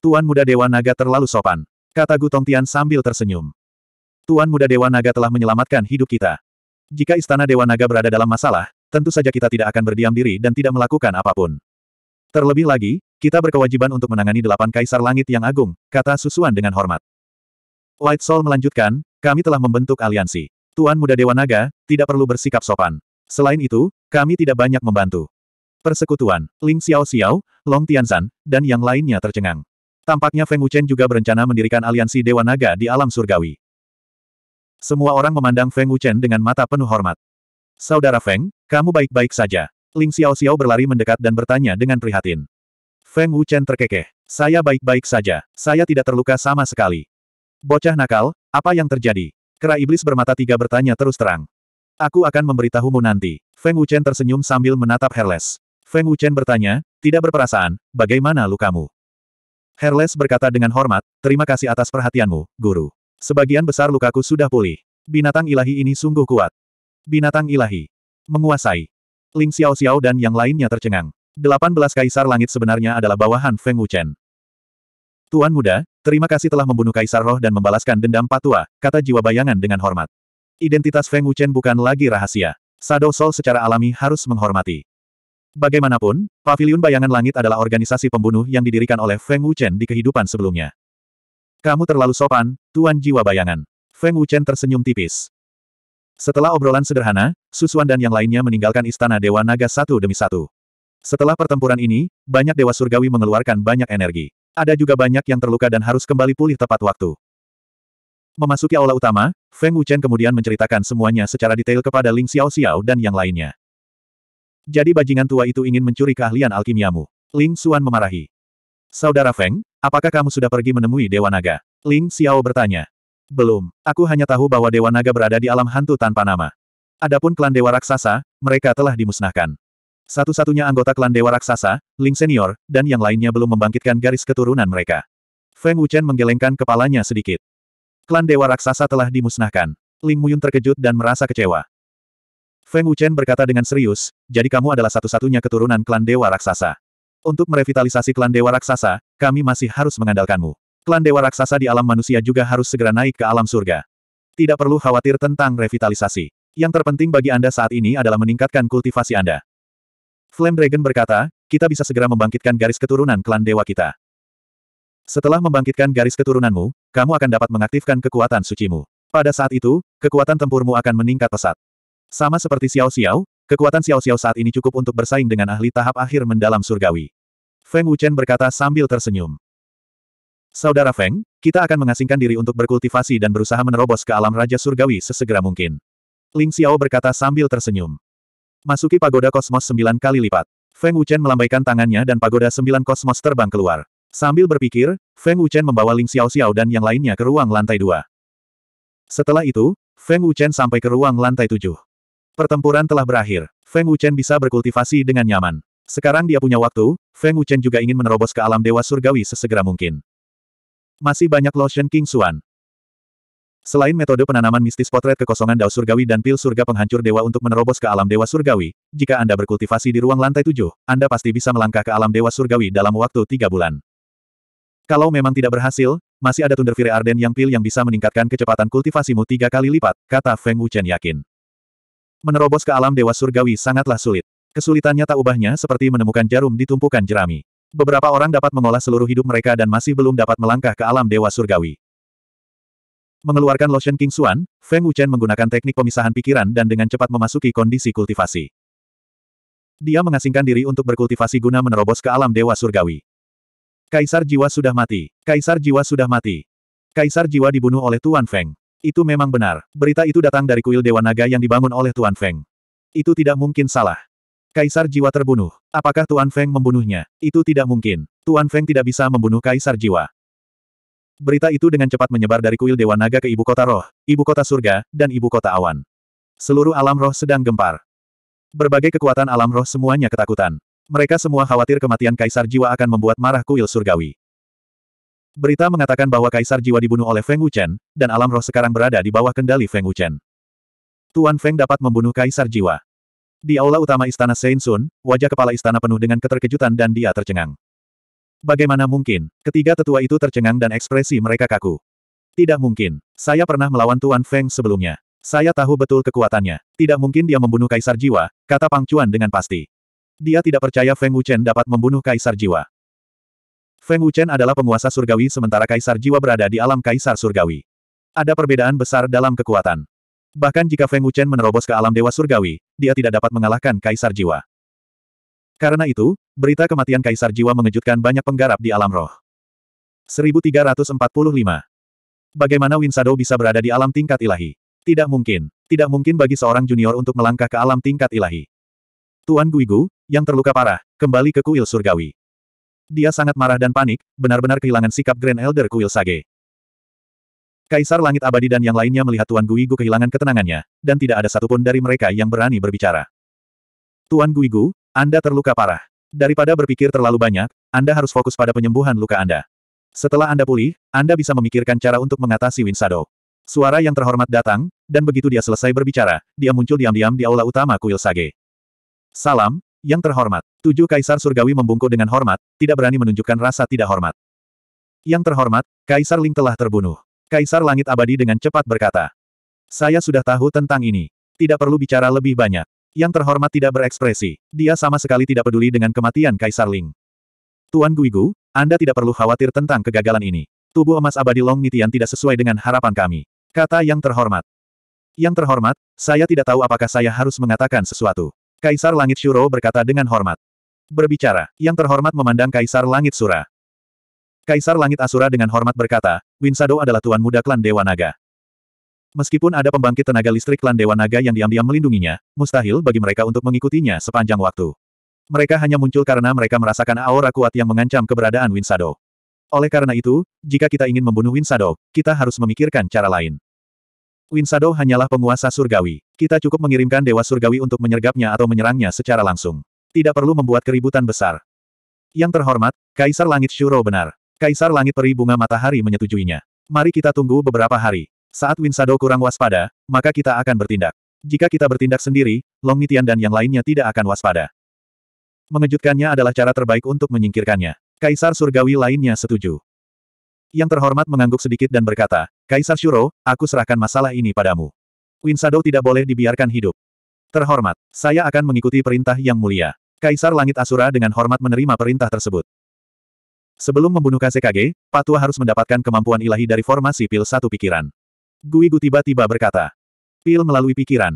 Tuan muda Dewa Naga terlalu sopan, kata Gutong Tian sambil tersenyum. Tuan Muda Dewa Naga telah menyelamatkan hidup kita. Jika Istana Dewa Naga berada dalam masalah, tentu saja kita tidak akan berdiam diri dan tidak melakukan apapun. Terlebih lagi, kita berkewajiban untuk menangani delapan kaisar langit yang agung, kata Susuan dengan hormat. White Soul melanjutkan, kami telah membentuk aliansi. Tuan Muda Dewa Naga, tidak perlu bersikap sopan. Selain itu, kami tidak banyak membantu. Persekutuan, Ling Xiao Xiao, Long Tianzan, dan yang lainnya tercengang. Tampaknya Feng Wuchen juga berencana mendirikan aliansi Dewa Naga di alam surgawi. Semua orang memandang Feng Wuchen dengan mata penuh hormat. Saudara Feng, kamu baik-baik saja. Ling Xiao Xiao berlari mendekat dan bertanya dengan prihatin. Feng Wuchen terkekeh. Saya baik-baik saja. Saya tidak terluka sama sekali. Bocah nakal, apa yang terjadi? Kera iblis bermata tiga bertanya terus terang. Aku akan memberitahumu nanti. Feng Wuchen tersenyum sambil menatap Herles. Feng Wuchen bertanya, tidak berperasaan, bagaimana lukamu? Herles berkata dengan hormat, terima kasih atas perhatianmu, guru. Sebagian besar lukaku sudah pulih. Binatang ilahi ini sungguh kuat. Binatang ilahi. Menguasai. Ling Xiao Xiao dan yang lainnya tercengang. 18 Kaisar Langit sebenarnya adalah bawahan Feng Wuchen. Tuan muda, terima kasih telah membunuh Kaisar Roh dan membalaskan dendam Patua, kata jiwa bayangan dengan hormat. Identitas Feng Wuchen bukan lagi rahasia. Shadow Soul secara alami harus menghormati. Bagaimanapun, Paviliun Bayangan Langit adalah organisasi pembunuh yang didirikan oleh Feng Wuchen di kehidupan sebelumnya. Kamu terlalu sopan, Tuan Jiwa Bayangan. Feng Wuchen tersenyum tipis. Setelah obrolan sederhana, Susuan dan yang lainnya meninggalkan istana Dewa Naga satu demi satu. Setelah pertempuran ini, banyak Dewa Surgawi mengeluarkan banyak energi. Ada juga banyak yang terluka dan harus kembali pulih tepat waktu. Memasuki aula utama, Feng Wuchen kemudian menceritakan semuanya secara detail kepada Ling Xiao Xiao dan yang lainnya. Jadi bajingan tua itu ingin mencuri keahlian alkimiamu. Ling Xuan memarahi. Saudara Feng, apakah kamu sudah pergi menemui Dewa Naga? Ling Xiao bertanya. Belum, aku hanya tahu bahwa Dewa Naga berada di alam hantu tanpa nama. Adapun klan Dewa Raksasa, mereka telah dimusnahkan. Satu-satunya anggota klan Dewa Raksasa, Ling Senior, dan yang lainnya belum membangkitkan garis keturunan mereka. Feng Wuchen menggelengkan kepalanya sedikit. Klan Dewa Raksasa telah dimusnahkan. Ling Muyun terkejut dan merasa kecewa. Feng Wuchen berkata dengan serius, jadi kamu adalah satu-satunya keturunan klan Dewa Raksasa. Untuk merevitalisasi klan Dewa Raksasa, kami masih harus mengandalkanmu. Klan Dewa Raksasa di alam manusia juga harus segera naik ke alam surga. Tidak perlu khawatir tentang revitalisasi. Yang terpenting bagi Anda saat ini adalah meningkatkan kultivasi Anda. Flame Dragon berkata, kita bisa segera membangkitkan garis keturunan klan dewa kita. Setelah membangkitkan garis keturunanmu, kamu akan dapat mengaktifkan kekuatan sucimu. Pada saat itu, kekuatan tempurmu akan meningkat pesat. Sama seperti Xiao Xiao, kekuatan Xiao Xiao saat ini cukup untuk bersaing dengan ahli tahap akhir mendalam surgawi. Feng Wuchen berkata sambil tersenyum. Saudara Feng, kita akan mengasingkan diri untuk berkultivasi dan berusaha menerobos ke alam Raja Surgawi sesegera mungkin. Ling Xiao berkata sambil tersenyum. Masuki pagoda kosmos sembilan kali lipat. Feng Wuchen melambaikan tangannya dan pagoda sembilan kosmos terbang keluar. Sambil berpikir, Feng Wuchen membawa Ling Xiao Xiao dan yang lainnya ke ruang lantai dua. Setelah itu, Feng Wuchen sampai ke ruang lantai tujuh. Pertempuran telah berakhir. Feng Wuchen bisa berkultivasi dengan nyaman. Sekarang dia punya waktu, Feng Wuchen juga ingin menerobos ke alam dewa surgawi sesegera mungkin. Masih banyak lotion King Xuan. Selain metode penanaman mistis potret kekosongan dao surgawi dan pil surga penghancur dewa untuk menerobos ke alam dewa surgawi, jika Anda berkultivasi di ruang lantai tujuh, Anda pasti bisa melangkah ke alam dewa surgawi dalam waktu tiga bulan. Kalau memang tidak berhasil, masih ada Tundervire Arden yang pil yang bisa meningkatkan kecepatan kultivasimu tiga kali lipat, kata Feng Wuchen yakin. Menerobos ke alam dewa surgawi sangatlah sulit. Kesulitannya tak ubahnya seperti menemukan jarum di tumpukan jerami. Beberapa orang dapat mengolah seluruh hidup mereka dan masih belum dapat melangkah ke alam dewa surgawi. Mengeluarkan lotion King Xuan, Feng Wuchen menggunakan teknik pemisahan pikiran dan dengan cepat memasuki kondisi kultivasi. Dia mengasingkan diri untuk berkultivasi guna menerobos ke alam dewa surgawi. Kaisar jiwa sudah mati. Kaisar jiwa sudah mati. Kaisar jiwa dibunuh oleh Tuan Feng. Itu memang benar. Berita itu datang dari kuil Dewa Naga yang dibangun oleh Tuan Feng. Itu tidak mungkin salah. Kaisar Jiwa terbunuh. Apakah Tuan Feng membunuhnya? Itu tidak mungkin. Tuan Feng tidak bisa membunuh Kaisar Jiwa. Berita itu dengan cepat menyebar dari kuil Dewa Naga ke Ibu Kota Roh, Ibu Kota Surga, dan Ibu Kota Awan. Seluruh alam roh sedang gempar. Berbagai kekuatan alam roh semuanya ketakutan. Mereka semua khawatir kematian Kaisar Jiwa akan membuat marah kuil surgawi. Berita mengatakan bahwa Kaisar Jiwa dibunuh oleh Feng Wuchen, dan alam roh sekarang berada di bawah kendali Feng Wuchen. Tuan Feng dapat membunuh Kaisar Jiwa. Di aula utama istana Sun, wajah kepala istana penuh dengan keterkejutan dan dia tercengang. Bagaimana mungkin, ketiga tetua itu tercengang dan ekspresi mereka kaku. Tidak mungkin. Saya pernah melawan Tuan Feng sebelumnya. Saya tahu betul kekuatannya. Tidak mungkin dia membunuh Kaisar Jiwa, kata Pang Cuan dengan pasti. Dia tidak percaya Feng Wuchen dapat membunuh Kaisar Jiwa. Feng Wuchen adalah penguasa surgawi sementara Kaisar Jiwa berada di alam Kaisar Surgawi. Ada perbedaan besar dalam kekuatan. Bahkan jika Feng Wuchen menerobos ke alam dewa surgawi, dia tidak dapat mengalahkan Kaisar Jiwa. Karena itu, berita kematian Kaisar Jiwa mengejutkan banyak penggarap di alam roh. 1345. Bagaimana Winsado bisa berada di alam tingkat ilahi? Tidak mungkin. Tidak mungkin bagi seorang junior untuk melangkah ke alam tingkat ilahi. Tuan Guigu, yang terluka parah, kembali ke kuil surgawi. Dia sangat marah dan panik, benar-benar kehilangan sikap Grand Elder Kuil Sage. Kaisar Langit Abadi dan yang lainnya melihat Tuan Guigu kehilangan ketenangannya, dan tidak ada satupun dari mereka yang berani berbicara. Tuan Guigu, Anda terluka parah. Daripada berpikir terlalu banyak, Anda harus fokus pada penyembuhan luka Anda. Setelah Anda pulih, Anda bisa memikirkan cara untuk mengatasi Winsado. Suara yang terhormat datang, dan begitu dia selesai berbicara, dia muncul diam-diam di aula utama Kuil Sage. Salam, yang terhormat. Tujuh kaisar surgawi membungkuk dengan hormat, tidak berani menunjukkan rasa tidak hormat. Yang terhormat, Kaisar Ling telah terbunuh. Kaisar Langit Abadi dengan cepat berkata. Saya sudah tahu tentang ini. Tidak perlu bicara lebih banyak. Yang terhormat tidak berekspresi. Dia sama sekali tidak peduli dengan kematian Kaisar Ling. Tuan Guigu, Anda tidak perlu khawatir tentang kegagalan ini. Tubuh emas abadi Long Nitian tidak sesuai dengan harapan kami. Kata yang terhormat. Yang terhormat, saya tidak tahu apakah saya harus mengatakan sesuatu. Kaisar Langit Shuro berkata dengan hormat. Berbicara, yang terhormat memandang Kaisar Langit Sura. Kaisar Langit Asura dengan hormat berkata, Winsado adalah tuan muda klan Dewa Naga. Meskipun ada pembangkit tenaga listrik klan Dewa Naga yang diam-diam melindunginya, mustahil bagi mereka untuk mengikutinya sepanjang waktu. Mereka hanya muncul karena mereka merasakan aura kuat yang mengancam keberadaan Winsado. Oleh karena itu, jika kita ingin membunuh Winsado, kita harus memikirkan cara lain. Winsado hanyalah penguasa surgawi. Kita cukup mengirimkan dewa surgawi untuk menyergapnya atau menyerangnya secara langsung. Tidak perlu membuat keributan besar. Yang terhormat, Kaisar Langit Shuro benar. Kaisar Langit Peri Bunga Matahari menyetujuinya. Mari kita tunggu beberapa hari. Saat Winsado kurang waspada, maka kita akan bertindak. Jika kita bertindak sendiri, Long Nitian dan yang lainnya tidak akan waspada. Mengejutkannya adalah cara terbaik untuk menyingkirkannya. Kaisar Surgawi lainnya setuju. Yang terhormat mengangguk sedikit dan berkata, Kaisar Shuro, aku serahkan masalah ini padamu. Winsado tidak boleh dibiarkan hidup. Terhormat, saya akan mengikuti perintah yang mulia. Kaisar Langit Asura dengan hormat menerima perintah tersebut. Sebelum membunuh KCKG, Patua harus mendapatkan kemampuan ilahi dari formasi pil satu pikiran. Gui Gu tiba-tiba berkata. Pil melalui pikiran.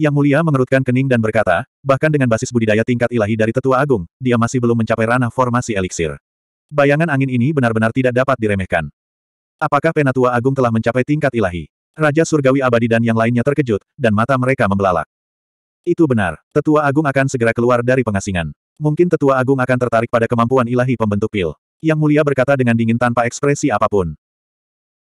Yang mulia mengerutkan kening dan berkata, bahkan dengan basis budidaya tingkat ilahi dari tetua agung, dia masih belum mencapai ranah formasi eliksir. Bayangan angin ini benar-benar tidak dapat diremehkan. Apakah penatua agung telah mencapai tingkat ilahi? Raja Surgawi Abadi dan yang lainnya terkejut, dan mata mereka membelalak. Itu benar, tetua agung akan segera keluar dari pengasingan. Mungkin tetua agung akan tertarik pada kemampuan ilahi pembentuk pil. Yang Mulia berkata dengan dingin tanpa ekspresi apapun.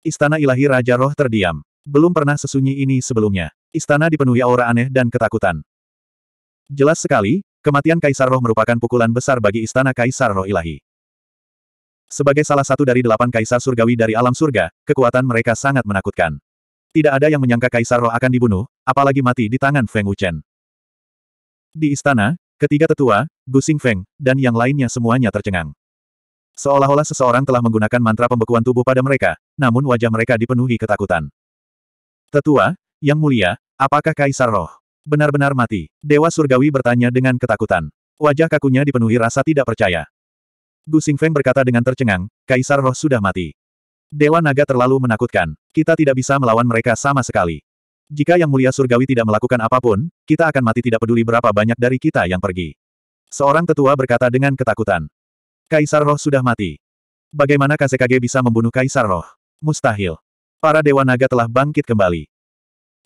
Istana ilahi Raja Roh terdiam. Belum pernah sesunyi ini sebelumnya. Istana dipenuhi aura aneh dan ketakutan. Jelas sekali, kematian Kaisar Roh merupakan pukulan besar bagi istana Kaisar Roh ilahi. Sebagai salah satu dari delapan kaisar surgawi dari alam surga, kekuatan mereka sangat menakutkan. Tidak ada yang menyangka Kaisar Roh akan dibunuh, apalagi mati di tangan Feng Wuchen. Di istana, ketiga tetua, Gu Xing Feng, dan yang lainnya semuanya tercengang. Seolah-olah seseorang telah menggunakan mantra pembekuan tubuh pada mereka, namun wajah mereka dipenuhi ketakutan. Tetua, Yang Mulia, apakah Kaisar Roh benar-benar mati? Dewa Surgawi bertanya dengan ketakutan. Wajah kakunya dipenuhi rasa tidak percaya. Gu Xingfeng berkata dengan tercengang, Kaisar Roh sudah mati. Dewa Naga terlalu menakutkan. Kita tidak bisa melawan mereka sama sekali. Jika Yang Mulia Surgawi tidak melakukan apapun, kita akan mati tidak peduli berapa banyak dari kita yang pergi. Seorang tetua berkata dengan ketakutan. Kaisar Roh sudah mati. Bagaimana Kasekage bisa membunuh Kaisar Roh? Mustahil. Para Dewa Naga telah bangkit kembali.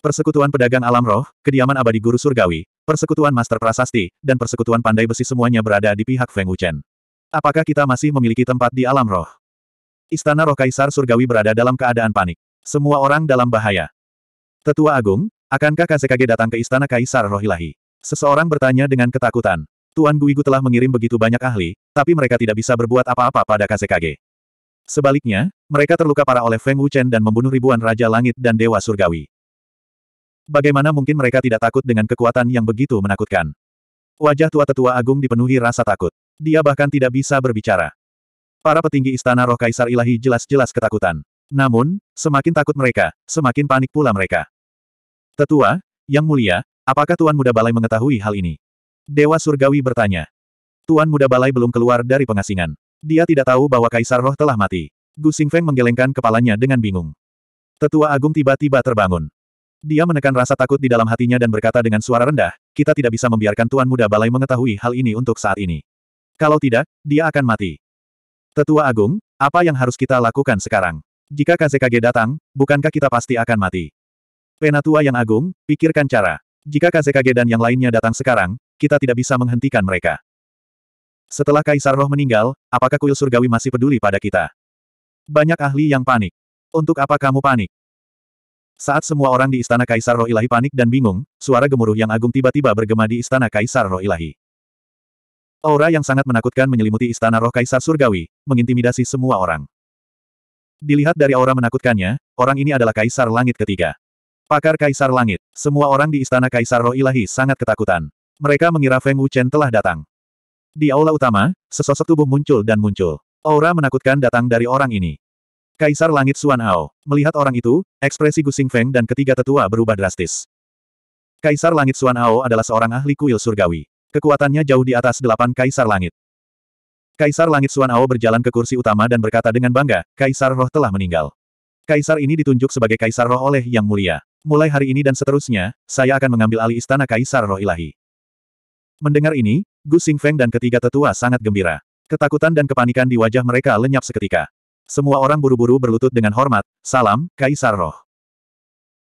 Persekutuan Pedagang Alam Roh, Kediaman Abadi Guru Surgawi, Persekutuan Master Prasasti, dan Persekutuan Pandai Besi semuanya berada di pihak Feng Wuchen. Apakah kita masih memiliki tempat di Alam Roh? Istana Roh Kaisar Surgawi berada dalam keadaan panik. Semua orang dalam bahaya. Tetua Agung, akankah Kasekage datang ke Istana Kaisar Roh Ilahi? Seseorang bertanya dengan ketakutan. Tuan Guigu telah mengirim begitu banyak ahli, tapi mereka tidak bisa berbuat apa-apa pada KCKG. Sebaliknya, mereka terluka parah oleh Feng Wuchen dan membunuh ribuan Raja Langit dan Dewa Surgawi. Bagaimana mungkin mereka tidak takut dengan kekuatan yang begitu menakutkan? Wajah tua tetua agung dipenuhi rasa takut. Dia bahkan tidak bisa berbicara. Para petinggi istana roh Kaisar Ilahi jelas-jelas ketakutan. Namun, semakin takut mereka, semakin panik pula mereka. Tetua, yang mulia, apakah Tuan Muda Balai mengetahui hal ini? Dewa Surgawi bertanya. Tuan Muda Balai belum keluar dari pengasingan. Dia tidak tahu bahwa Kaisar Roh telah mati. Gu Xingfeng menggelengkan kepalanya dengan bingung. Tetua Agung tiba-tiba terbangun. Dia menekan rasa takut di dalam hatinya dan berkata dengan suara rendah, kita tidak bisa membiarkan Tuan Muda Balai mengetahui hal ini untuk saat ini. Kalau tidak, dia akan mati. Tetua Agung, apa yang harus kita lakukan sekarang? Jika KZKG datang, bukankah kita pasti akan mati? Penatua yang agung, pikirkan cara. Jika KZKG dan yang lainnya datang sekarang, kita tidak bisa menghentikan mereka. Setelah Kaisar Roh meninggal, apakah kuil surgawi masih peduli pada kita? Banyak ahli yang panik. Untuk apa kamu panik? Saat semua orang di istana Kaisar Roh Ilahi panik dan bingung, suara gemuruh yang agung tiba-tiba bergema di istana Kaisar Roh Ilahi. Aura yang sangat menakutkan menyelimuti istana Roh Kaisar Surgawi, mengintimidasi semua orang. Dilihat dari aura menakutkannya, orang ini adalah Kaisar Langit ketiga. Pakar Kaisar Langit, semua orang di istana Kaisar Roh Ilahi sangat ketakutan. Mereka mengira Feng Wuchen telah datang. Di aula utama, sesosok tubuh muncul dan muncul. Aura menakutkan datang dari orang ini. Kaisar Langit Xuan Ao. Melihat orang itu, ekspresi Gusing Feng dan ketiga tetua berubah drastis. Kaisar Langit Xuan Ao adalah seorang ahli kuil surgawi. Kekuatannya jauh di atas delapan Kaisar Langit. Kaisar Langit Xuan Ao berjalan ke kursi utama dan berkata dengan bangga, Kaisar Roh telah meninggal. Kaisar ini ditunjuk sebagai Kaisar Roh oleh Yang Mulia. Mulai hari ini dan seterusnya, saya akan mengambil alih istana Kaisar Roh Ilahi. Mendengar ini, Gu Xingfeng dan ketiga tetua sangat gembira. Ketakutan dan kepanikan di wajah mereka lenyap seketika. Semua orang buru-buru berlutut dengan hormat, salam, Kaisar Roh.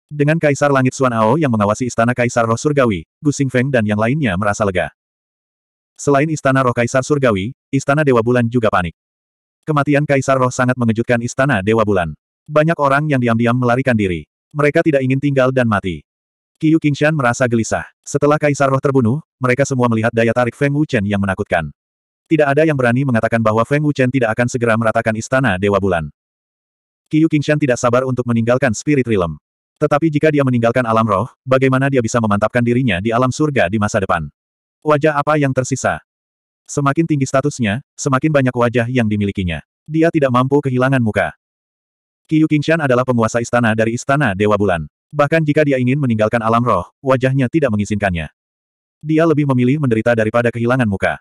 Dengan Kaisar Langit Xuan Ao yang mengawasi Istana Kaisar Roh Surgawi, Gu Xingfeng dan yang lainnya merasa lega. Selain Istana Roh Kaisar Surgawi, Istana Dewa Bulan juga panik. Kematian Kaisar Roh sangat mengejutkan Istana Dewa Bulan. Banyak orang yang diam-diam melarikan diri. Mereka tidak ingin tinggal dan mati. Qiyu Qingshan merasa gelisah. Setelah Kaisar Roh terbunuh, mereka semua melihat daya tarik Feng Wuchen yang menakutkan. Tidak ada yang berani mengatakan bahwa Feng Wuchen tidak akan segera meratakan istana Dewa Bulan. Qiyu Qingshan tidak sabar untuk meninggalkan Spirit Realm. Tetapi jika dia meninggalkan alam roh, bagaimana dia bisa memantapkan dirinya di alam surga di masa depan? Wajah apa yang tersisa? Semakin tinggi statusnya, semakin banyak wajah yang dimilikinya. Dia tidak mampu kehilangan muka. Qiyu Qingshan adalah penguasa istana dari Istana Dewa Bulan. Bahkan jika dia ingin meninggalkan alam roh, wajahnya tidak mengizinkannya. Dia lebih memilih menderita daripada kehilangan muka.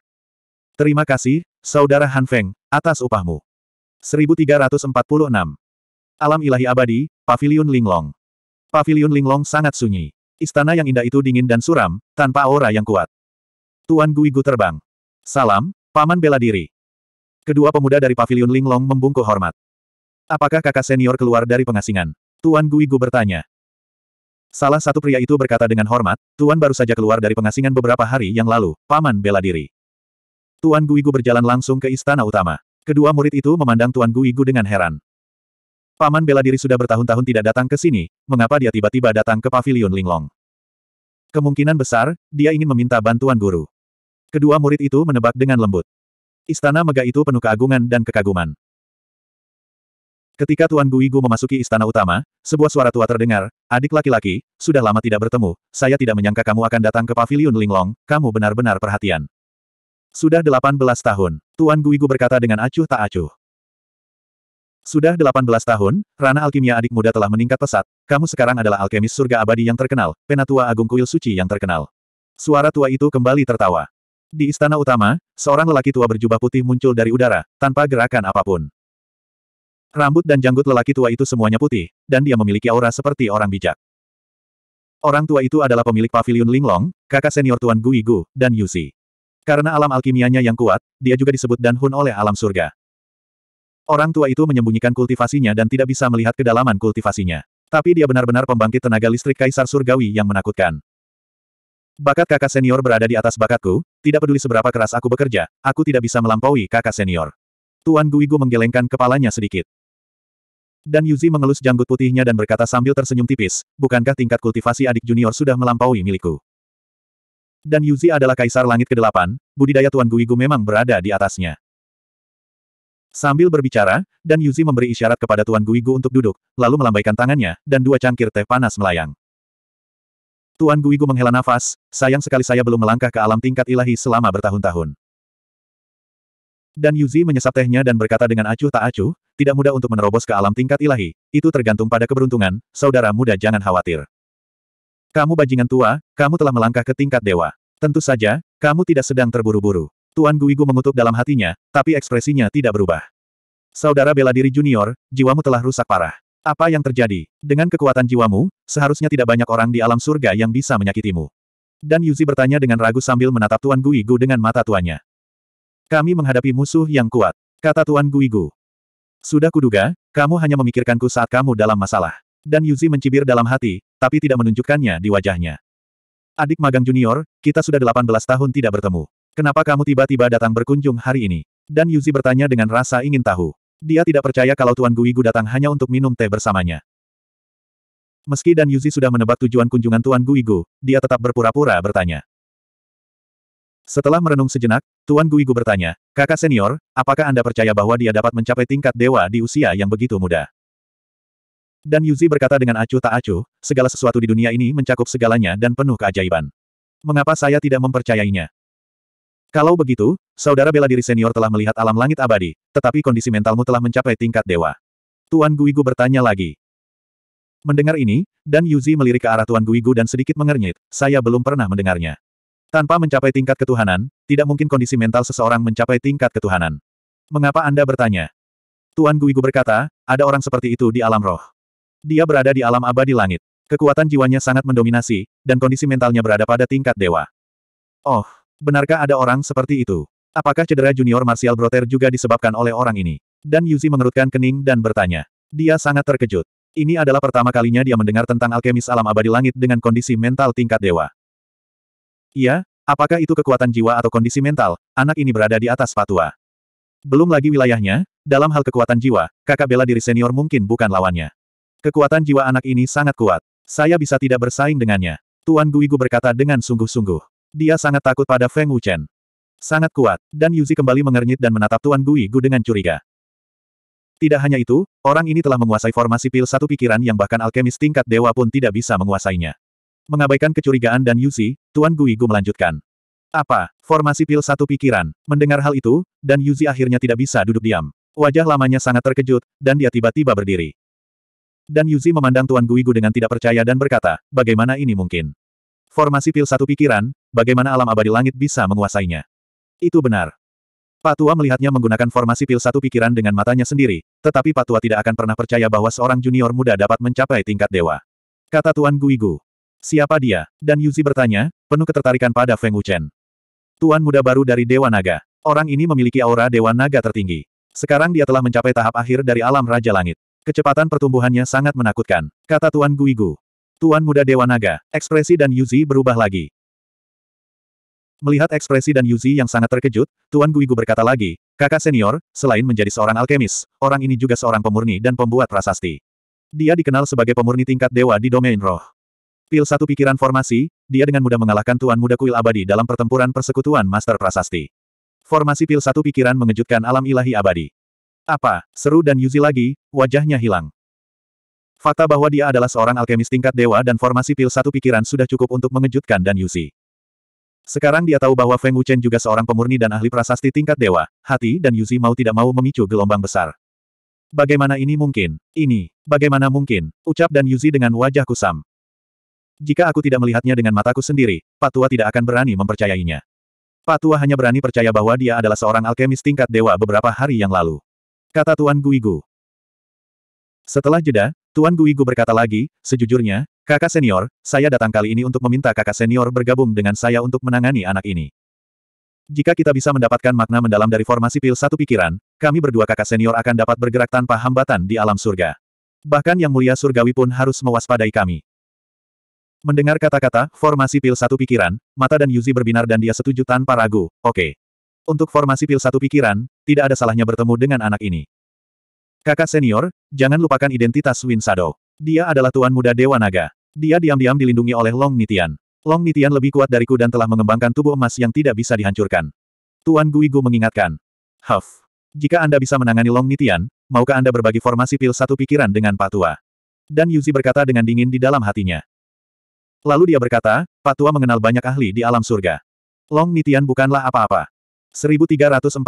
Terima kasih, Saudara Han Feng, atas upahmu. 1346. Alam ilahi abadi, Paviliun Linglong. Paviliun Linglong sangat sunyi. Istana yang indah itu dingin dan suram, tanpa aura yang kuat. Tuan Gui terbang. Salam, Paman bela diri. Kedua pemuda dari Paviliun Linglong membungkuk hormat. Apakah kakak senior keluar dari pengasingan? Tuan Gui bertanya. Salah satu pria itu berkata dengan hormat, Tuan baru saja keluar dari pengasingan beberapa hari yang lalu, Paman bela diri. Tuan Guigu berjalan langsung ke istana utama. Kedua murid itu memandang Tuan Guigu dengan heran. Paman bela diri sudah bertahun-tahun tidak datang ke sini, mengapa dia tiba-tiba datang ke pavilion Linglong? Kemungkinan besar, dia ingin meminta bantuan guru. Kedua murid itu menebak dengan lembut. Istana megah itu penuh keagungan dan kekaguman. Ketika Tuan Guigu memasuki istana utama, sebuah suara tua terdengar, adik laki-laki, sudah lama tidak bertemu, saya tidak menyangka kamu akan datang ke pavilion Linglong, kamu benar-benar perhatian. Sudah 18 tahun, Tuan Guigu berkata dengan acuh tak acuh. Sudah 18 tahun, Rana Alkimia adik muda telah meningkat pesat, kamu sekarang adalah alkemis surga abadi yang terkenal, penatua agung kuil suci yang terkenal. Suara tua itu kembali tertawa. Di istana utama, seorang lelaki tua berjubah putih muncul dari udara, tanpa gerakan apapun. Rambut dan janggut lelaki tua itu semuanya putih, dan dia memiliki aura seperti orang bijak. Orang tua itu adalah pemilik pavilion Linglong, kakak senior Tuan Gui Gu, dan Yusi. Karena alam alkimianya yang kuat, dia juga disebut Dan Hun oleh alam surga. Orang tua itu menyembunyikan kultivasinya dan tidak bisa melihat kedalaman kultivasinya. Tapi dia benar-benar pembangkit tenaga listrik Kaisar Surgawi yang menakutkan. Bakat kakak senior berada di atas bakatku, tidak peduli seberapa keras aku bekerja, aku tidak bisa melampaui kakak senior. Tuan Guigu menggelengkan kepalanya sedikit. Dan Yuzi mengelus janggut putihnya dan berkata sambil tersenyum tipis, bukankah tingkat kultivasi adik junior sudah melampaui milikku? Dan Yuzi adalah kaisar langit ke-8, budidaya Tuan Guigu memang berada di atasnya. Sambil berbicara, Dan Yuzi memberi isyarat kepada Tuan Guigu untuk duduk, lalu melambaikan tangannya, dan dua cangkir teh panas melayang. Tuan Guigu menghela nafas, sayang sekali saya belum melangkah ke alam tingkat ilahi selama bertahun-tahun. Dan Yuzi menyesap tehnya dan berkata dengan acuh tak acuh, tidak mudah untuk menerobos ke alam tingkat ilahi, itu tergantung pada keberuntungan, saudara muda jangan khawatir. Kamu bajingan tua, kamu telah melangkah ke tingkat dewa. Tentu saja, kamu tidak sedang terburu-buru. Tuan Guigu mengutuk dalam hatinya, tapi ekspresinya tidak berubah. Saudara bela diri junior, jiwamu telah rusak parah. Apa yang terjadi? Dengan kekuatan jiwamu, seharusnya tidak banyak orang di alam surga yang bisa menyakitimu. Dan Yuzi bertanya dengan ragu sambil menatap Tuan Guigu dengan mata tuannya. Kami menghadapi musuh yang kuat, kata Tuan Guigu. Sudah kuduga, kamu hanya memikirkanku saat kamu dalam masalah. Dan Yuzi mencibir dalam hati, tapi tidak menunjukkannya di wajahnya. Adik magang junior, kita sudah 18 tahun tidak bertemu. Kenapa kamu tiba-tiba datang berkunjung hari ini? Dan Yuzi bertanya dengan rasa ingin tahu. Dia tidak percaya kalau Tuan Guigu datang hanya untuk minum teh bersamanya. Meski Dan Yuzi sudah menebak tujuan kunjungan Tuan Guigu, dia tetap berpura-pura bertanya. Setelah merenung sejenak, Tuan Guigu bertanya, kakak senior, apakah Anda percaya bahwa dia dapat mencapai tingkat dewa di usia yang begitu muda? Dan Yuzi berkata dengan acuh tak acuh, segala sesuatu di dunia ini mencakup segalanya dan penuh keajaiban. Mengapa saya tidak mempercayainya? Kalau begitu, saudara bela diri senior telah melihat alam langit abadi, tetapi kondisi mentalmu telah mencapai tingkat dewa. Tuan Guigu bertanya lagi. Mendengar ini, dan Yuzi melirik ke arah Tuan Guigu dan sedikit mengernyit, saya belum pernah mendengarnya. Tanpa mencapai tingkat ketuhanan, tidak mungkin kondisi mental seseorang mencapai tingkat ketuhanan. Mengapa Anda bertanya? Tuan Guigu berkata, ada orang seperti itu di alam roh. Dia berada di alam abadi langit. Kekuatan jiwanya sangat mendominasi, dan kondisi mentalnya berada pada tingkat dewa. Oh, benarkah ada orang seperti itu? Apakah cedera junior Martial Broter juga disebabkan oleh orang ini? Dan Yuzi mengerutkan kening dan bertanya. Dia sangat terkejut. Ini adalah pertama kalinya dia mendengar tentang alkemis alam abadi langit dengan kondisi mental tingkat dewa. Iya, apakah itu kekuatan jiwa atau kondisi mental, anak ini berada di atas patua. Belum lagi wilayahnya, dalam hal kekuatan jiwa, kakak bela diri senior mungkin bukan lawannya. Kekuatan jiwa anak ini sangat kuat. Saya bisa tidak bersaing dengannya. Tuan Guigu berkata dengan sungguh-sungguh. Dia sangat takut pada Feng Wuchen. Sangat kuat, dan Yuzi kembali mengernyit dan menatap Tuan Guigu dengan curiga. Tidak hanya itu, orang ini telah menguasai formasi pil satu pikiran yang bahkan alkemis tingkat dewa pun tidak bisa menguasainya. Mengabaikan kecurigaan dan Yuzi, Tuan Guigu melanjutkan. Apa? Formasi pil satu pikiran. Mendengar hal itu, dan Yuzi akhirnya tidak bisa duduk diam. Wajah lamanya sangat terkejut, dan dia tiba-tiba berdiri. Dan Yuzi memandang Tuan Guigu dengan tidak percaya dan berkata, bagaimana ini mungkin? Formasi pil satu pikiran, bagaimana alam abadi langit bisa menguasainya? Itu benar. Pak Tua melihatnya menggunakan formasi pil satu pikiran dengan matanya sendiri, tetapi Pak Tua tidak akan pernah percaya bahwa seorang junior muda dapat mencapai tingkat dewa. Kata Tuan Guigu. Siapa dia? Dan Yuzi bertanya, penuh ketertarikan pada Feng Wuchen. Tuan muda baru dari Dewa Naga. Orang ini memiliki aura Dewa Naga tertinggi. Sekarang dia telah mencapai tahap akhir dari alam Raja Langit. Kecepatan pertumbuhannya sangat menakutkan, kata Tuan Guigu. Tuan muda Dewa Naga, ekspresi dan Yuzi berubah lagi. Melihat ekspresi dan Yuzi yang sangat terkejut, Tuan Guigu berkata lagi, kakak senior, selain menjadi seorang alkemis, orang ini juga seorang pemurni dan pembuat prasasti. Dia dikenal sebagai pemurni tingkat dewa di domain roh. Pil satu pikiran formasi, dia dengan mudah mengalahkan Tuan Muda Kuil Abadi dalam pertempuran persekutuan Master Prasasti. Formasi pil satu pikiran mengejutkan alam ilahi abadi. Apa, seru dan Yuzi lagi, wajahnya hilang. Fakta bahwa dia adalah seorang alkemis tingkat dewa dan formasi pil satu pikiran sudah cukup untuk mengejutkan dan Yuzi. Sekarang dia tahu bahwa Feng Wuchen juga seorang pemurni dan ahli prasasti tingkat dewa, hati dan Yuzi mau tidak mau memicu gelombang besar. Bagaimana ini mungkin? Ini, bagaimana mungkin? Ucap dan Yuzi dengan wajah kusam. Jika aku tidak melihatnya dengan mataku sendiri, Patua tidak akan berani mempercayainya. Patua hanya berani percaya bahwa dia adalah seorang alkemis tingkat dewa beberapa hari yang lalu. Kata Tuan Guigu. Setelah jeda, Tuan Guigu berkata lagi, sejujurnya, kakak senior, saya datang kali ini untuk meminta kakak senior bergabung dengan saya untuk menangani anak ini. Jika kita bisa mendapatkan makna mendalam dari formasi pil satu pikiran, kami berdua kakak senior akan dapat bergerak tanpa hambatan di alam surga. Bahkan yang mulia surgawi pun harus mewaspadai kami. Mendengar kata-kata, formasi pil satu pikiran, mata dan Yuzi berbinar dan dia setuju tanpa ragu, oke. Okay. Untuk formasi pil satu pikiran, tidak ada salahnya bertemu dengan anak ini. Kakak senior, jangan lupakan identitas Win Shadow. Dia adalah tuan muda Dewa Naga. Dia diam-diam dilindungi oleh Long Nitian. Long Nitian lebih kuat dariku dan telah mengembangkan tubuh emas yang tidak bisa dihancurkan. Tuan Guigu mengingatkan. Huff. Jika Anda bisa menangani Long Nitian, maukah Anda berbagi formasi pil satu pikiran dengan Patua? Dan Yuzi berkata dengan dingin di dalam hatinya. Lalu dia berkata, Patua mengenal banyak ahli di alam surga. Long Nitian bukanlah apa-apa. 1347.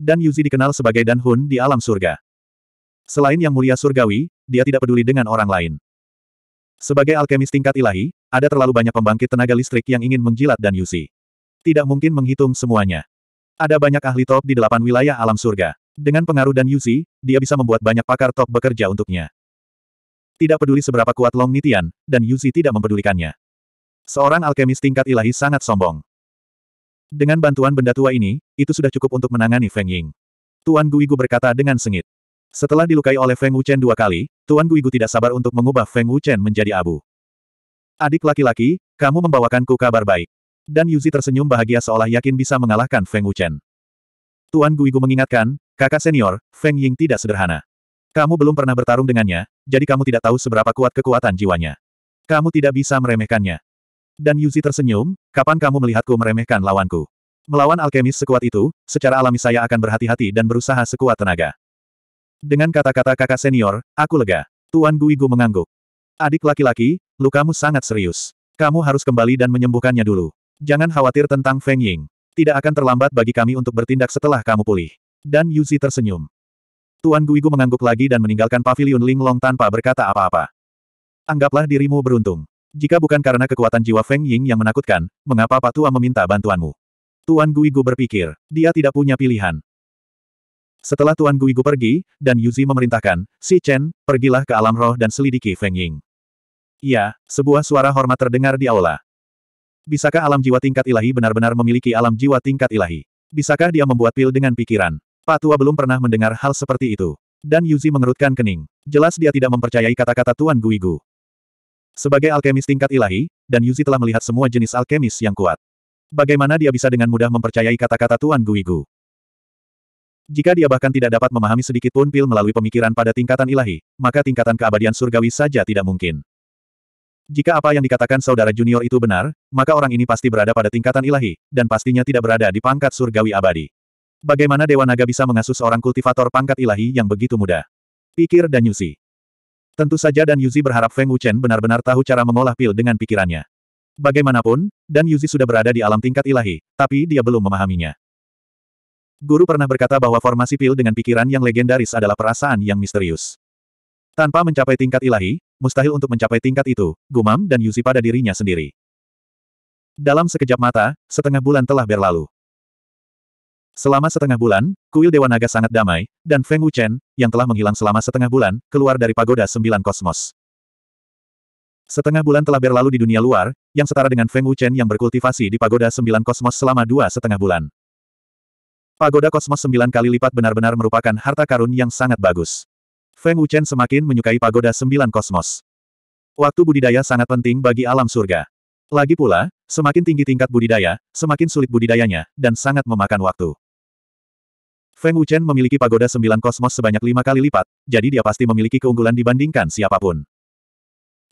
Dan Yuzi dikenal sebagai Dan Hun di alam surga. Selain yang mulia surgawi, dia tidak peduli dengan orang lain. Sebagai alkemis tingkat ilahi, ada terlalu banyak pembangkit tenaga listrik yang ingin menjilat Dan Yuzi. Tidak mungkin menghitung semuanya. Ada banyak ahli top di delapan wilayah alam surga. Dengan pengaruh Dan Yuzi, dia bisa membuat banyak pakar top bekerja untuknya. Tidak peduli seberapa kuat Long Nitian, dan Yuzi tidak mempedulikannya. Seorang alkemis tingkat ilahi sangat sombong. Dengan bantuan benda tua ini, itu sudah cukup untuk menangani Feng Ying. Tuan Guigu berkata dengan sengit. Setelah dilukai oleh Feng Wuchen dua kali, Tuan Guigu tidak sabar untuk mengubah Feng Wuchen menjadi abu. Adik laki-laki, kamu membawakanku kabar baik. Dan Yuzi tersenyum bahagia seolah yakin bisa mengalahkan Feng Wuchen. Tuan Guigu mengingatkan, kakak senior, Feng Ying tidak sederhana. Kamu belum pernah bertarung dengannya, jadi kamu tidak tahu seberapa kuat kekuatan jiwanya. Kamu tidak bisa meremehkannya. Dan Yuzi tersenyum, kapan kamu melihatku meremehkan lawanku? Melawan alkemis sekuat itu, secara alami saya akan berhati-hati dan berusaha sekuat tenaga. Dengan kata-kata kakak senior, aku lega. Tuan Guigu mengangguk. Adik laki-laki, lukamu sangat serius. Kamu harus kembali dan menyembuhkannya dulu. Jangan khawatir tentang Feng Ying. Tidak akan terlambat bagi kami untuk bertindak setelah kamu pulih. Dan Yuzi tersenyum. Tuan Guigu mengangguk lagi dan meninggalkan pavilion Linglong tanpa berkata apa-apa. Anggaplah dirimu beruntung. Jika bukan karena kekuatan jiwa Feng Ying yang menakutkan, mengapa Pak Tua meminta bantuanmu? Tuan Guigu berpikir, dia tidak punya pilihan. Setelah Tuan Guigu pergi, dan Yuzi memerintahkan, Si Chen, pergilah ke alam roh dan selidiki Feng Ying. Ya, sebuah suara hormat terdengar di aula. Bisakah alam jiwa tingkat ilahi benar-benar memiliki alam jiwa tingkat ilahi? Bisakah dia membuat pil dengan pikiran? Pak Tua belum pernah mendengar hal seperti itu. Dan Yuzi mengerutkan kening. Jelas dia tidak mempercayai kata-kata Tuan Guigu. Sebagai alkemis tingkat ilahi, dan Yuzi telah melihat semua jenis alkemis yang kuat. Bagaimana dia bisa dengan mudah mempercayai kata-kata Tuan Guigu? Jika dia bahkan tidak dapat memahami sedikit pun pil melalui pemikiran pada tingkatan ilahi, maka tingkatan keabadian surgawi saja tidak mungkin. Jika apa yang dikatakan saudara junior itu benar, maka orang ini pasti berada pada tingkatan ilahi, dan pastinya tidak berada di pangkat surgawi abadi. Bagaimana Dewa Naga bisa mengasuh seorang kultivator pangkat ilahi yang begitu muda? Pikir Dan Yuzi. Tentu saja Dan Yuzi berharap Feng Wuchen benar-benar tahu cara mengolah pil dengan pikirannya. Bagaimanapun, Dan Yuzi sudah berada di alam tingkat ilahi, tapi dia belum memahaminya. Guru pernah berkata bahwa formasi pil dengan pikiran yang legendaris adalah perasaan yang misterius. Tanpa mencapai tingkat ilahi, mustahil untuk mencapai tingkat itu, gumam dan Yuzi pada dirinya sendiri. Dalam sekejap mata, setengah bulan telah berlalu. Selama setengah bulan, kuil Dewa Naga sangat damai, dan Feng Wuchen, yang telah menghilang selama setengah bulan, keluar dari pagoda sembilan kosmos. Setengah bulan telah berlalu di dunia luar, yang setara dengan Feng Wuchen yang berkultivasi di pagoda sembilan kosmos selama dua setengah bulan. Pagoda kosmos sembilan kali lipat benar-benar merupakan harta karun yang sangat bagus. Feng Wuchen semakin menyukai pagoda sembilan kosmos. Waktu budidaya sangat penting bagi alam surga. Lagi pula, semakin tinggi tingkat budidaya, semakin sulit budidayanya, dan sangat memakan waktu. Feng Wuchen memiliki pagoda sembilan kosmos sebanyak lima kali lipat, jadi dia pasti memiliki keunggulan dibandingkan siapapun.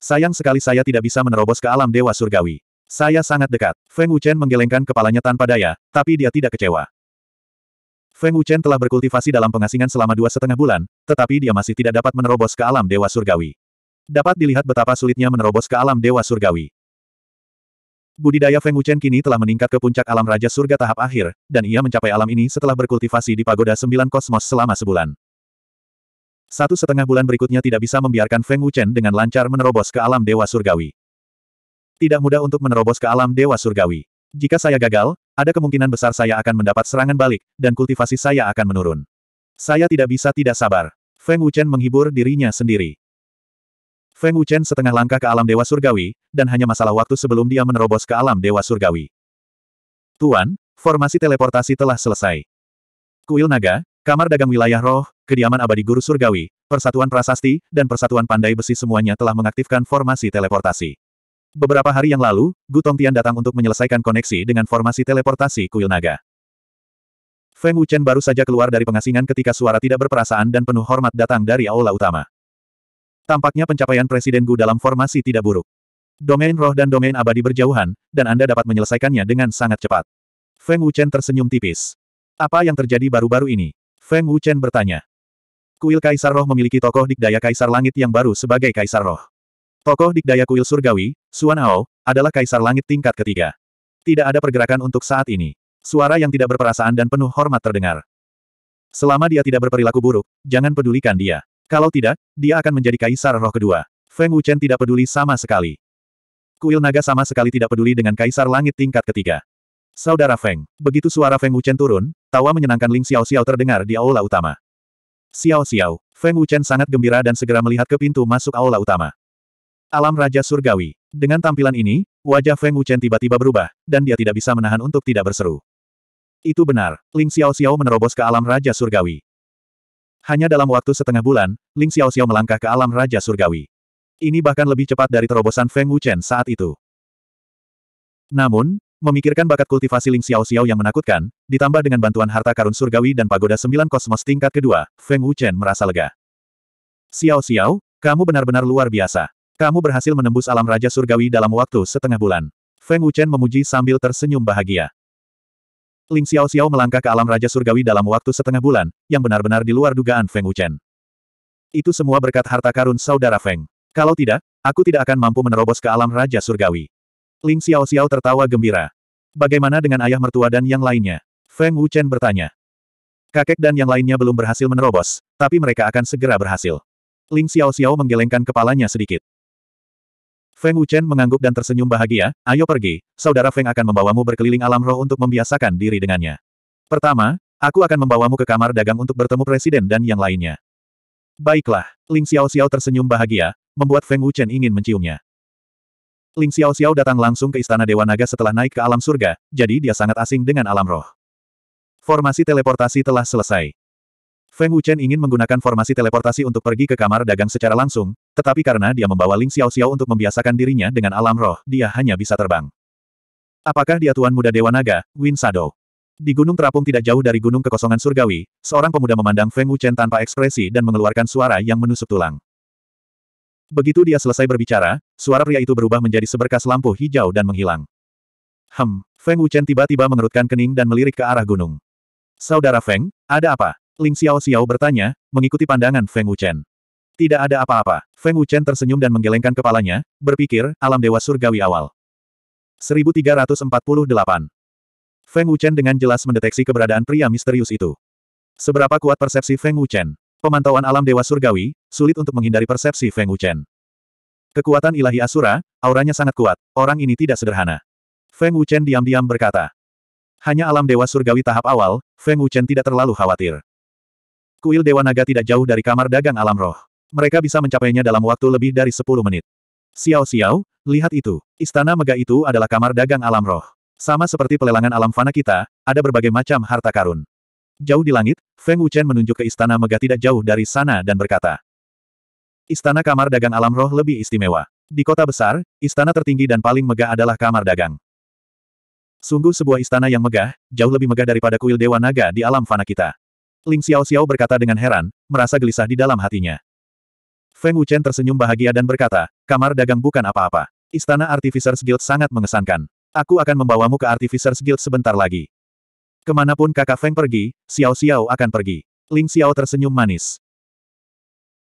Sayang sekali saya tidak bisa menerobos ke alam dewa surgawi. Saya sangat dekat. Feng Wuchen menggelengkan kepalanya tanpa daya, tapi dia tidak kecewa. Feng Wuchen telah berkultivasi dalam pengasingan selama dua setengah bulan, tetapi dia masih tidak dapat menerobos ke alam dewa surgawi. Dapat dilihat betapa sulitnya menerobos ke alam dewa surgawi. Budidaya Feng Wuchen kini telah meningkat ke puncak alam Raja Surga tahap akhir, dan ia mencapai alam ini setelah berkultivasi di Pagoda Sembilan Kosmos selama sebulan. Satu setengah bulan berikutnya tidak bisa membiarkan Feng Wuchen dengan lancar menerobos ke alam Dewa Surgawi. Tidak mudah untuk menerobos ke alam Dewa Surgawi. Jika saya gagal, ada kemungkinan besar saya akan mendapat serangan balik, dan kultivasi saya akan menurun. Saya tidak bisa tidak sabar. Feng Wuchen menghibur dirinya sendiri. Feng Wuchen setengah langkah ke alam dewa surgawi, dan hanya masalah waktu sebelum dia menerobos ke alam dewa surgawi. Tuan, formasi teleportasi telah selesai. Kuil naga, kamar dagang wilayah roh, kediaman abadi guru surgawi, persatuan prasasti, dan persatuan pandai besi semuanya telah mengaktifkan formasi teleportasi. Beberapa hari yang lalu, Gutong Tian datang untuk menyelesaikan koneksi dengan formasi teleportasi kuil naga. Feng Wuchen baru saja keluar dari pengasingan ketika suara tidak berperasaan dan penuh hormat datang dari aula utama. Tampaknya pencapaian Presiden Gu dalam formasi tidak buruk. Domain roh dan domain abadi berjauhan, dan Anda dapat menyelesaikannya dengan sangat cepat. Feng Wuchen tersenyum tipis. Apa yang terjadi baru-baru ini? Feng Wuchen bertanya. Kuil Kaisar Roh memiliki tokoh dikdaya Kaisar Langit yang baru sebagai Kaisar Roh. Tokoh dikdaya Kuil Surgawi, Suan Ao, adalah Kaisar Langit tingkat ketiga. Tidak ada pergerakan untuk saat ini. Suara yang tidak berperasaan dan penuh hormat terdengar. Selama dia tidak berperilaku buruk, jangan pedulikan dia. Kalau tidak, dia akan menjadi kaisar roh kedua. Feng Wuchen tidak peduli sama sekali. Kuil naga sama sekali tidak peduli dengan kaisar langit tingkat ketiga. Saudara Feng, begitu suara Feng Wuchen turun, tawa menyenangkan Ling Xiao Xiao terdengar di aula utama. Xiao Xiao, Feng Wuchen sangat gembira dan segera melihat ke pintu masuk aula utama. Alam Raja Surgawi. Dengan tampilan ini, wajah Feng Wuchen tiba-tiba berubah, dan dia tidak bisa menahan untuk tidak berseru. Itu benar, Ling Xiao Xiao menerobos ke alam Raja Surgawi. Hanya dalam waktu setengah bulan, Ling Xiao Xiao melangkah ke alam Raja Surgawi. Ini bahkan lebih cepat dari terobosan Feng Wuchen saat itu. Namun, memikirkan bakat kultivasi Ling Xiao Xiao yang menakutkan, ditambah dengan bantuan harta karun surgawi dan pagoda sembilan kosmos tingkat kedua, Feng Wuchen merasa lega. Xiao Xiao, kamu benar-benar luar biasa. Kamu berhasil menembus alam Raja Surgawi dalam waktu setengah bulan. Feng Wuchen memuji sambil tersenyum bahagia. Ling Xiao Xiao melangkah ke alam Raja Surgawi dalam waktu setengah bulan, yang benar-benar di luar dugaan Feng Wuchen. Itu semua berkat harta karun saudara Feng. Kalau tidak, aku tidak akan mampu menerobos ke alam Raja Surgawi. Ling Xiao Xiao tertawa gembira. Bagaimana dengan ayah mertua dan yang lainnya? Feng Wuchen bertanya. Kakek dan yang lainnya belum berhasil menerobos, tapi mereka akan segera berhasil. Ling Xiao Xiao menggelengkan kepalanya sedikit. Feng Wuchen mengangguk dan tersenyum bahagia, ayo pergi, saudara Feng akan membawamu berkeliling alam roh untuk membiasakan diri dengannya. Pertama, aku akan membawamu ke kamar dagang untuk bertemu presiden dan yang lainnya. Baiklah, Ling Xiao Xiao tersenyum bahagia, membuat Feng Wuchen ingin menciumnya. Ling Xiao Xiao datang langsung ke Istana Dewa Naga setelah naik ke alam surga, jadi dia sangat asing dengan alam roh. Formasi teleportasi telah selesai. Feng Wuchen ingin menggunakan formasi teleportasi untuk pergi ke kamar dagang secara langsung, tetapi karena dia membawa Ling Xiao Xiao untuk membiasakan dirinya dengan alam roh, dia hanya bisa terbang. Apakah dia Tuan Muda Dewa Naga, Win Shadow? Di gunung terapung tidak jauh dari gunung kekosongan surgawi, seorang pemuda memandang Feng Wuchen tanpa ekspresi dan mengeluarkan suara yang menusuk tulang. Begitu dia selesai berbicara, suara pria itu berubah menjadi seberkas lampu hijau dan menghilang. Hem, Feng Wuchen tiba-tiba mengerutkan kening dan melirik ke arah gunung. Saudara Feng, ada apa? Ling Xiao Xiao bertanya, mengikuti pandangan Feng Wuchen. Tidak ada apa-apa. Feng Wuchen tersenyum dan menggelengkan kepalanya, berpikir, alam dewa surgawi awal. 1348. Feng Wuchen dengan jelas mendeteksi keberadaan pria misterius itu. Seberapa kuat persepsi Feng Wuchen? Pemantauan alam dewa surgawi, sulit untuk menghindari persepsi Feng Wuchen. Kekuatan ilahi Asura, auranya sangat kuat, orang ini tidak sederhana. Feng Wuchen diam-diam berkata. Hanya alam dewa surgawi tahap awal, Feng Wuchen tidak terlalu khawatir. Kuil Dewa Naga tidak jauh dari kamar dagang alam roh. Mereka bisa mencapainya dalam waktu lebih dari 10 menit. Xiao Xiao, lihat itu. Istana Mega itu adalah kamar dagang alam roh. Sama seperti pelelangan alam fana kita, ada berbagai macam harta karun. Jauh di langit, Feng Wuchen menunjuk ke istana Mega tidak jauh dari sana dan berkata, Istana kamar dagang alam roh lebih istimewa. Di kota besar, istana tertinggi dan paling megah adalah kamar dagang. Sungguh sebuah istana yang megah, jauh lebih megah daripada kuil Dewa Naga di alam fana kita. Ling Xiao Xiao berkata dengan heran, merasa gelisah di dalam hatinya. Feng Wuchen tersenyum bahagia dan berkata, kamar dagang bukan apa-apa. Istana Artificers Guild sangat mengesankan. Aku akan membawamu ke Artificers Guild sebentar lagi. Kemanapun kakak Feng pergi, Xiao Xiao akan pergi. Ling Xiao tersenyum manis.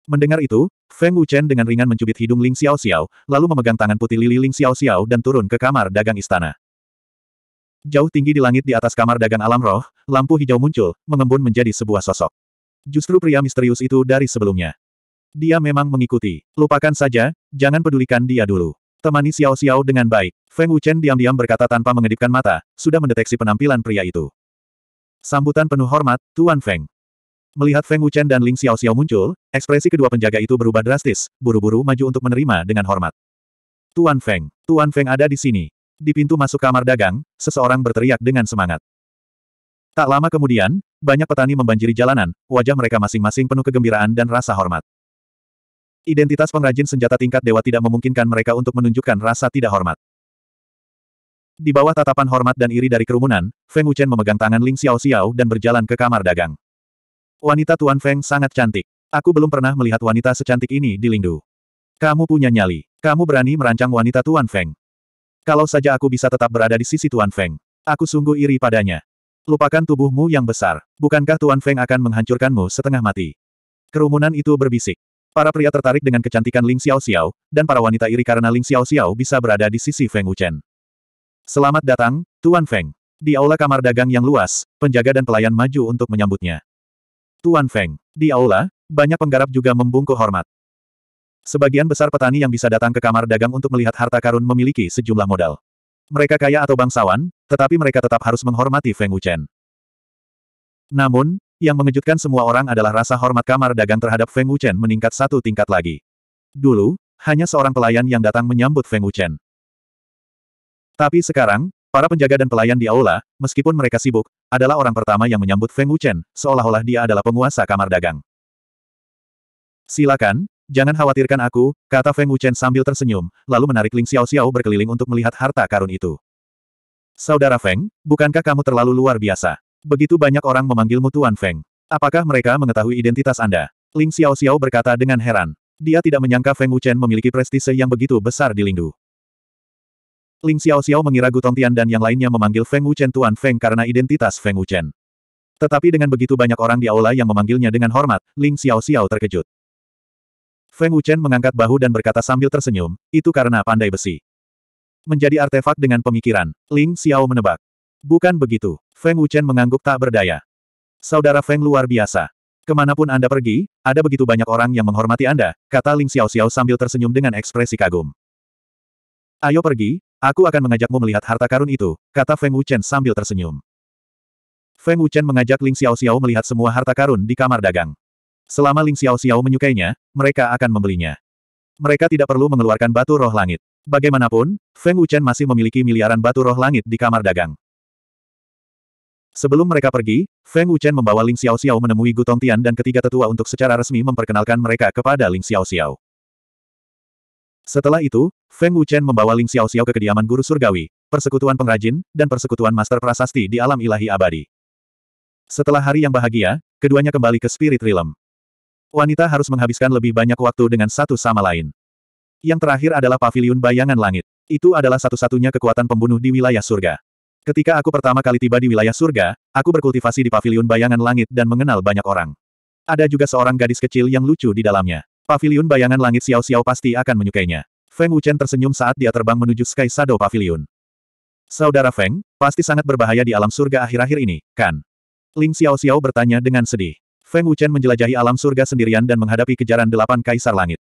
Mendengar itu, Feng Wuchen dengan ringan mencubit hidung Ling Xiao Xiao, lalu memegang tangan putih lili Ling Xiao Xiao dan turun ke kamar dagang istana. Jauh tinggi di langit di atas kamar dagang alam roh, lampu hijau muncul, mengembun menjadi sebuah sosok. Justru pria misterius itu dari sebelumnya. Dia memang mengikuti. Lupakan saja, jangan pedulikan dia dulu. Temani Xiao Xiao dengan baik. Feng Wuchen diam-diam berkata tanpa mengedipkan mata, sudah mendeteksi penampilan pria itu. Sambutan penuh hormat, Tuan Feng. Melihat Feng Wuchen dan Ling Xiao Xiao muncul, ekspresi kedua penjaga itu berubah drastis, buru-buru maju untuk menerima dengan hormat. Tuan Feng, Tuan Feng ada di sini. Di pintu masuk kamar dagang, seseorang berteriak dengan semangat. Tak lama kemudian, banyak petani membanjiri jalanan, wajah mereka masing-masing penuh kegembiraan dan rasa hormat. Identitas pengrajin senjata tingkat dewa tidak memungkinkan mereka untuk menunjukkan rasa tidak hormat. Di bawah tatapan hormat dan iri dari kerumunan, Feng Wuchen memegang tangan Ling Xiao Xiao dan berjalan ke kamar dagang. Wanita Tuan Feng sangat cantik. Aku belum pernah melihat wanita secantik ini di Lingdu. Kamu punya nyali. Kamu berani merancang wanita Tuan Feng. Kalau saja aku bisa tetap berada di sisi Tuan Feng. Aku sungguh iri padanya. Lupakan tubuhmu yang besar. Bukankah Tuan Feng akan menghancurkanmu setengah mati? Kerumunan itu berbisik. Para pria tertarik dengan kecantikan Ling Xiao Xiao, dan para wanita iri karena Ling Xiao Xiao bisa berada di sisi Feng Wuchen. Selamat datang, Tuan Feng. Di aula kamar dagang yang luas, penjaga dan pelayan maju untuk menyambutnya. Tuan Feng. Di aula, banyak penggarap juga membungkuk hormat. Sebagian besar petani yang bisa datang ke kamar dagang untuk melihat harta karun memiliki sejumlah modal. Mereka kaya atau bangsawan, tetapi mereka tetap harus menghormati Feng Wuchen. Namun, yang mengejutkan semua orang adalah rasa hormat kamar dagang terhadap Feng Wuchen meningkat satu tingkat lagi. Dulu, hanya seorang pelayan yang datang menyambut Feng Wuchen. Tapi sekarang, para penjaga dan pelayan di aula, meskipun mereka sibuk, adalah orang pertama yang menyambut Feng Wuchen, seolah-olah dia adalah penguasa kamar dagang. Silakan, Jangan khawatirkan aku, kata Feng Wuchen sambil tersenyum, lalu menarik Ling Xiao Xiao berkeliling untuk melihat harta karun itu. Saudara Feng, bukankah kamu terlalu luar biasa? Begitu banyak orang memanggilmu Tuan Feng. Apakah mereka mengetahui identitas Anda? Ling Xiao Xiao berkata dengan heran. Dia tidak menyangka Feng Wuchen memiliki prestise yang begitu besar di Lingdu. Ling Xiao Xiao mengira Gu Tongtian dan yang lainnya memanggil Feng Wuchen Tuan Feng karena identitas Feng Wuchen. Tetapi dengan begitu banyak orang di aula yang memanggilnya dengan hormat, Ling Xiao Xiao terkejut. Feng Wuchen mengangkat bahu dan berkata sambil tersenyum, itu karena pandai besi. Menjadi artefak dengan pemikiran, Ling Xiao menebak. Bukan begitu, Feng Wuchen mengangguk tak berdaya. Saudara Feng luar biasa. Kemanapun Anda pergi, ada begitu banyak orang yang menghormati Anda, kata Ling Xiao Xiao sambil tersenyum dengan ekspresi kagum. Ayo pergi, aku akan mengajakmu melihat harta karun itu, kata Feng Wuchen sambil tersenyum. Feng Wuchen mengajak Ling Xiao Xiao melihat semua harta karun di kamar dagang. Selama Ling Xiao Xiao menyukainya, mereka akan membelinya. Mereka tidak perlu mengeluarkan batu roh langit. Bagaimanapun, Feng Wuchen masih memiliki miliaran batu roh langit di kamar dagang. Sebelum mereka pergi, Feng Wuchen membawa Ling Xiao Xiao menemui Tong Tian dan ketiga tetua untuk secara resmi memperkenalkan mereka kepada Ling Xiao Xiao. Setelah itu, Feng Wuchen membawa Ling Xiao Xiao ke kediaman guru surgawi, persekutuan pengrajin, dan persekutuan master prasasti di alam ilahi abadi. Setelah hari yang bahagia, keduanya kembali ke Spirit Realm. Wanita harus menghabiskan lebih banyak waktu dengan satu sama lain. Yang terakhir adalah pavilion bayangan langit. Itu adalah satu-satunya kekuatan pembunuh di wilayah surga. Ketika aku pertama kali tiba di wilayah surga, aku berkultivasi di pavilion bayangan langit dan mengenal banyak orang. Ada juga seorang gadis kecil yang lucu di dalamnya. Pavilion bayangan langit Xiao Xiao pasti akan menyukainya. Feng Wuchen tersenyum saat dia terbang menuju Sky Shadow Pavilion. Saudara Feng, pasti sangat berbahaya di alam surga akhir-akhir ini, kan? Ling Xiao Xiao bertanya dengan sedih. Feng Wuchen menjelajahi alam surga sendirian dan menghadapi kejaran delapan kaisar langit.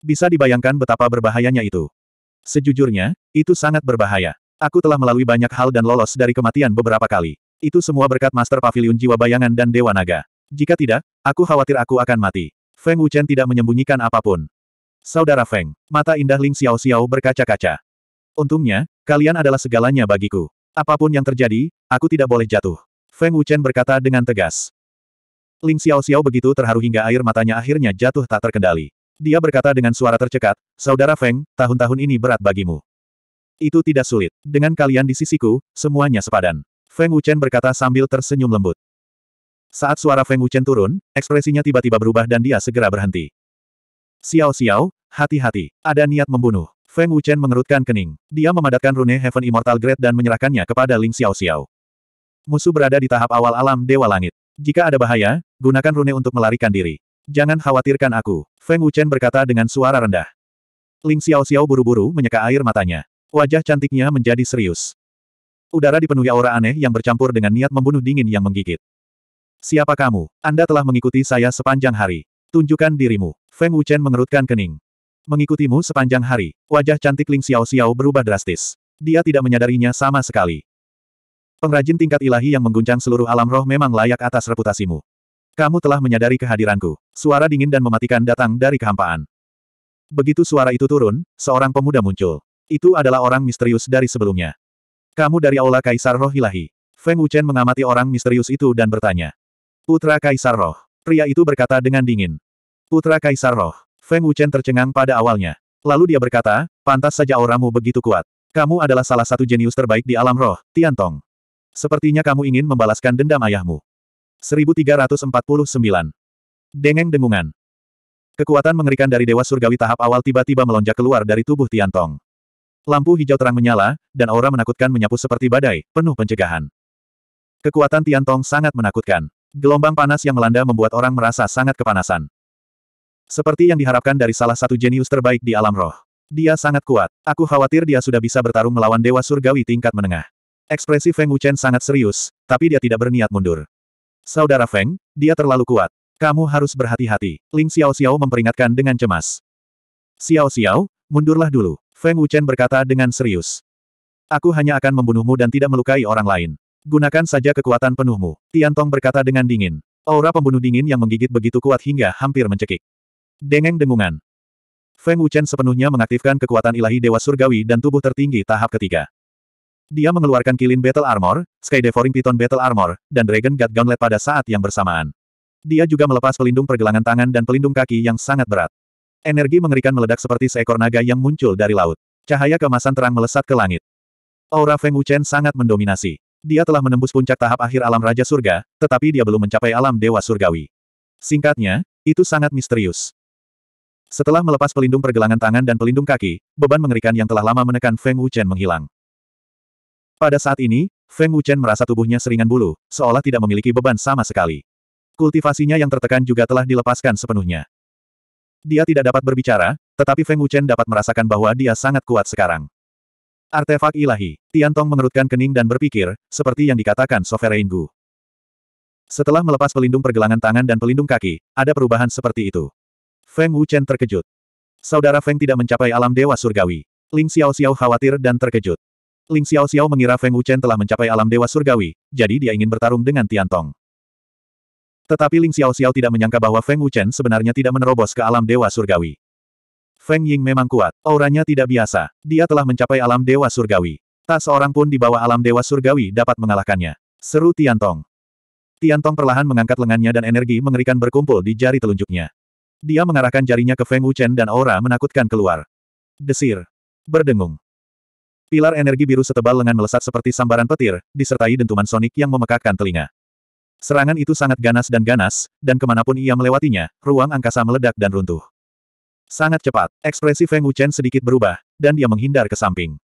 Bisa dibayangkan betapa berbahayanya itu. Sejujurnya, itu sangat berbahaya. Aku telah melalui banyak hal dan lolos dari kematian beberapa kali. Itu semua berkat Master Pavilion Jiwa Bayangan dan Dewa Naga. Jika tidak, aku khawatir aku akan mati. Feng Wuchen tidak menyembunyikan apapun. Saudara Feng, mata indah Ling Xiao Xiao berkaca-kaca. Untungnya, kalian adalah segalanya bagiku. Apapun yang terjadi, aku tidak boleh jatuh. Feng Wuchen berkata dengan tegas. Ling Xiao Xiao begitu terharu hingga air matanya akhirnya jatuh tak terkendali. Dia berkata dengan suara tercekat, Saudara Feng, tahun-tahun ini berat bagimu. Itu tidak sulit. Dengan kalian di sisiku, semuanya sepadan. Feng Wuchen berkata sambil tersenyum lembut. Saat suara Feng Wuchen turun, ekspresinya tiba-tiba berubah dan dia segera berhenti. Xiao Xiao, hati-hati. Ada niat membunuh. Feng Wuchen mengerutkan kening. Dia memadatkan rune Heaven Immortal Great dan menyerahkannya kepada Ling Xiao Xiao. Musuh berada di tahap awal alam Dewa Langit. Jika ada bahaya, Gunakan rune untuk melarikan diri. Jangan khawatirkan aku, Feng Wuchen berkata dengan suara rendah. Ling Xiao Xiao buru-buru menyeka air matanya. Wajah cantiknya menjadi serius. Udara dipenuhi aura aneh yang bercampur dengan niat membunuh dingin yang menggigit. Siapa kamu? Anda telah mengikuti saya sepanjang hari. Tunjukkan dirimu. Feng Wuchen mengerutkan kening. Mengikutimu sepanjang hari, wajah cantik Ling Xiao Xiao berubah drastis. Dia tidak menyadarinya sama sekali. Pengrajin tingkat ilahi yang mengguncang seluruh alam roh memang layak atas reputasimu. Kamu telah menyadari kehadiranku. Suara dingin dan mematikan datang dari kehampaan. Begitu suara itu turun, seorang pemuda muncul. Itu adalah orang misterius dari sebelumnya. Kamu dari Aula Kaisar Roh Ilahi. Feng Wuchen mengamati orang misterius itu dan bertanya. Putra Kaisar Roh. Pria itu berkata dengan dingin. Putra Kaisar Roh. Feng Wuchen tercengang pada awalnya. Lalu dia berkata, pantas saja auramu begitu kuat. Kamu adalah salah satu jenius terbaik di alam roh, Tiantong. Sepertinya kamu ingin membalaskan dendam ayahmu. 1349. Dengeng dengungan. Kekuatan mengerikan dari Dewa Surgawi tahap awal tiba-tiba melonjak keluar dari tubuh Tiantong. Lampu hijau terang menyala, dan aura menakutkan menyapu seperti badai, penuh pencegahan. Kekuatan Tiantong sangat menakutkan. Gelombang panas yang melanda membuat orang merasa sangat kepanasan. Seperti yang diharapkan dari salah satu jenius terbaik di alam roh. Dia sangat kuat. Aku khawatir dia sudah bisa bertarung melawan Dewa Surgawi tingkat menengah. Ekspresi Feng Wuchen sangat serius, tapi dia tidak berniat mundur. Saudara Feng, dia terlalu kuat. Kamu harus berhati-hati. Ling Xiao Xiao memperingatkan dengan cemas. Xiao Xiao, mundurlah dulu. Feng Wuchen berkata dengan serius. Aku hanya akan membunuhmu dan tidak melukai orang lain. Gunakan saja kekuatan penuhmu. Tian Tong berkata dengan dingin. Aura pembunuh dingin yang menggigit begitu kuat hingga hampir mencekik. Dengeng dengungan. Feng Wuchen sepenuhnya mengaktifkan kekuatan ilahi Dewa Surgawi dan tubuh tertinggi tahap ketiga. Dia mengeluarkan kilin Battle Armor, Sky Devouring Python Battle Armor, dan Dragon God Gauntlet pada saat yang bersamaan. Dia juga melepas pelindung pergelangan tangan dan pelindung kaki yang sangat berat. Energi mengerikan meledak seperti seekor naga yang muncul dari laut. Cahaya kemasan terang melesat ke langit. Aura Feng Wuchen sangat mendominasi. Dia telah menembus puncak tahap akhir alam Raja Surga, tetapi dia belum mencapai alam Dewa Surgawi. Singkatnya, itu sangat misterius. Setelah melepas pelindung pergelangan tangan dan pelindung kaki, beban mengerikan yang telah lama menekan Feng Wuchen menghilang. Pada saat ini, Feng Wuchen merasa tubuhnya seringan bulu, seolah tidak memiliki beban sama sekali. Kultivasinya yang tertekan juga telah dilepaskan sepenuhnya. Dia tidak dapat berbicara, tetapi Feng Wuchen dapat merasakan bahwa dia sangat kuat sekarang. Artefak ilahi, Tian Tong mengerutkan kening dan berpikir, seperti yang dikatakan Sovereign Gu. Setelah melepas pelindung pergelangan tangan dan pelindung kaki, ada perubahan seperti itu. Feng Wuchen terkejut. Saudara Feng tidak mencapai alam dewa surgawi. Ling Xiao Xiao khawatir dan terkejut. Ling Xiao Xiao mengira Feng Wuchen telah mencapai alam dewa surgawi, jadi dia ingin bertarung dengan Tian Tong. Tetapi Ling Xiao Xiao tidak menyangka bahwa Feng Wuchen sebenarnya tidak menerobos ke alam dewa surgawi. Feng Ying memang kuat, auranya tidak biasa, dia telah mencapai alam dewa surgawi. Tak seorang pun di bawah alam dewa surgawi dapat mengalahkannya. Seru Tian Tong. Tian Tong perlahan mengangkat lengannya dan energi mengerikan berkumpul di jari telunjuknya. Dia mengarahkan jarinya ke Feng Wuchen dan aura menakutkan keluar. Desir. Berdengung. Pilar energi biru setebal lengan melesat seperti sambaran petir, disertai dentuman sonik yang memekakkan telinga. Serangan itu sangat ganas dan ganas, dan kemanapun ia melewatinya, ruang angkasa meledak dan runtuh. Sangat cepat, ekspresi Feng Wuchen sedikit berubah, dan dia menghindar ke samping.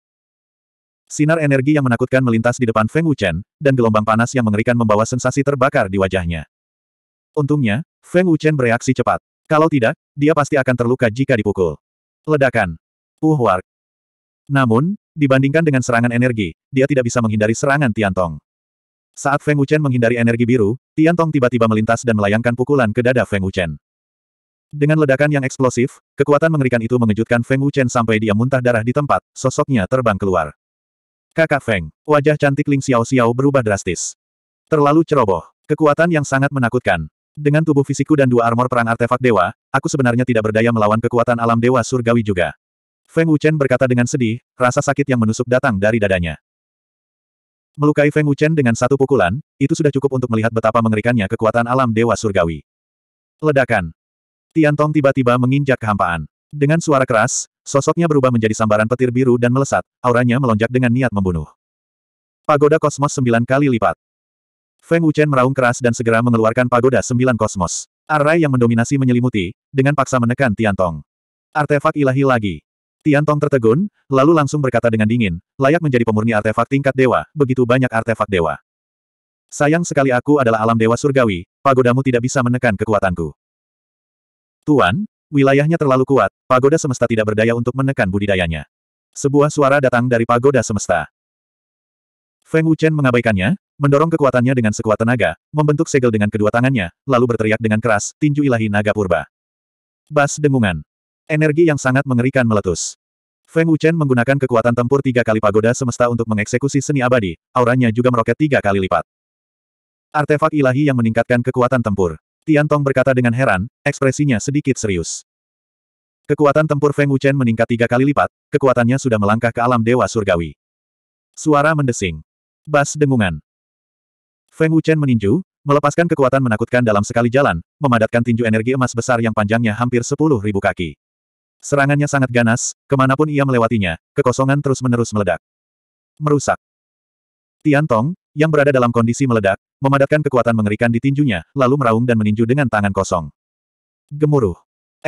Sinar energi yang menakutkan melintas di depan Feng Wuchen, dan gelombang panas yang mengerikan membawa sensasi terbakar di wajahnya. Untungnya, Feng Wuchen bereaksi cepat. Kalau tidak, dia pasti akan terluka jika dipukul. Ledakan. Uhwark. Namun, Dibandingkan dengan serangan energi, dia tidak bisa menghindari serangan Tian Tong. Saat Feng Wuchen menghindari energi biru, Tian Tong tiba-tiba melintas dan melayangkan pukulan ke dada Feng Wuchen. Dengan ledakan yang eksplosif, kekuatan mengerikan itu mengejutkan Feng Wuchen sampai dia muntah darah di tempat, sosoknya terbang keluar. Kakak Feng, wajah cantik Ling Xiao Xiao berubah drastis. Terlalu ceroboh, kekuatan yang sangat menakutkan. Dengan tubuh fisikku dan dua armor perang artefak dewa, aku sebenarnya tidak berdaya melawan kekuatan alam dewa surgawi juga. Feng Wuchen berkata dengan sedih, rasa sakit yang menusuk datang dari dadanya. Melukai Feng Wuchen dengan satu pukulan, itu sudah cukup untuk melihat betapa mengerikannya kekuatan alam Dewa Surgawi. Ledakan. Tian Tong tiba-tiba menginjak kehampaan. Dengan suara keras, sosoknya berubah menjadi sambaran petir biru dan melesat, auranya melonjak dengan niat membunuh. Pagoda kosmos sembilan kali lipat. Feng Wuchen meraung keras dan segera mengeluarkan pagoda sembilan kosmos. Arai yang mendominasi menyelimuti, dengan paksa menekan Tian Tong. Artefak ilahi lagi. Tian Tong tertegun, lalu langsung berkata dengan dingin, layak menjadi pemurni artefak tingkat dewa, begitu banyak artefak dewa. Sayang sekali aku adalah alam dewa surgawi, pagodamu tidak bisa menekan kekuatanku. Tuan, wilayahnya terlalu kuat, pagoda semesta tidak berdaya untuk menekan budidayanya. Sebuah suara datang dari pagoda semesta. Feng Wuchen mengabaikannya, mendorong kekuatannya dengan sekuat tenaga, membentuk segel dengan kedua tangannya, lalu berteriak dengan keras, tinju ilahi naga purba. Bas dengungan. Energi yang sangat mengerikan meletus. Feng Wuchen menggunakan kekuatan tempur tiga kali pagoda semesta untuk mengeksekusi seni abadi, auranya juga meroket tiga kali lipat. Artefak ilahi yang meningkatkan kekuatan tempur. Tian Tong berkata dengan heran, ekspresinya sedikit serius. Kekuatan tempur Feng Wuchen meningkat tiga kali lipat, kekuatannya sudah melangkah ke alam dewa surgawi. Suara mendesing. Bas dengungan. Feng Wuchen meninju, melepaskan kekuatan menakutkan dalam sekali jalan, memadatkan tinju energi emas besar yang panjangnya hampir sepuluh ribu kaki. Serangannya sangat ganas, kemanapun ia melewatinya, kekosongan terus-menerus meledak. Merusak. Tian Tong yang berada dalam kondisi meledak, memadatkan kekuatan mengerikan di tinjunya, lalu meraung dan meninju dengan tangan kosong. Gemuruh.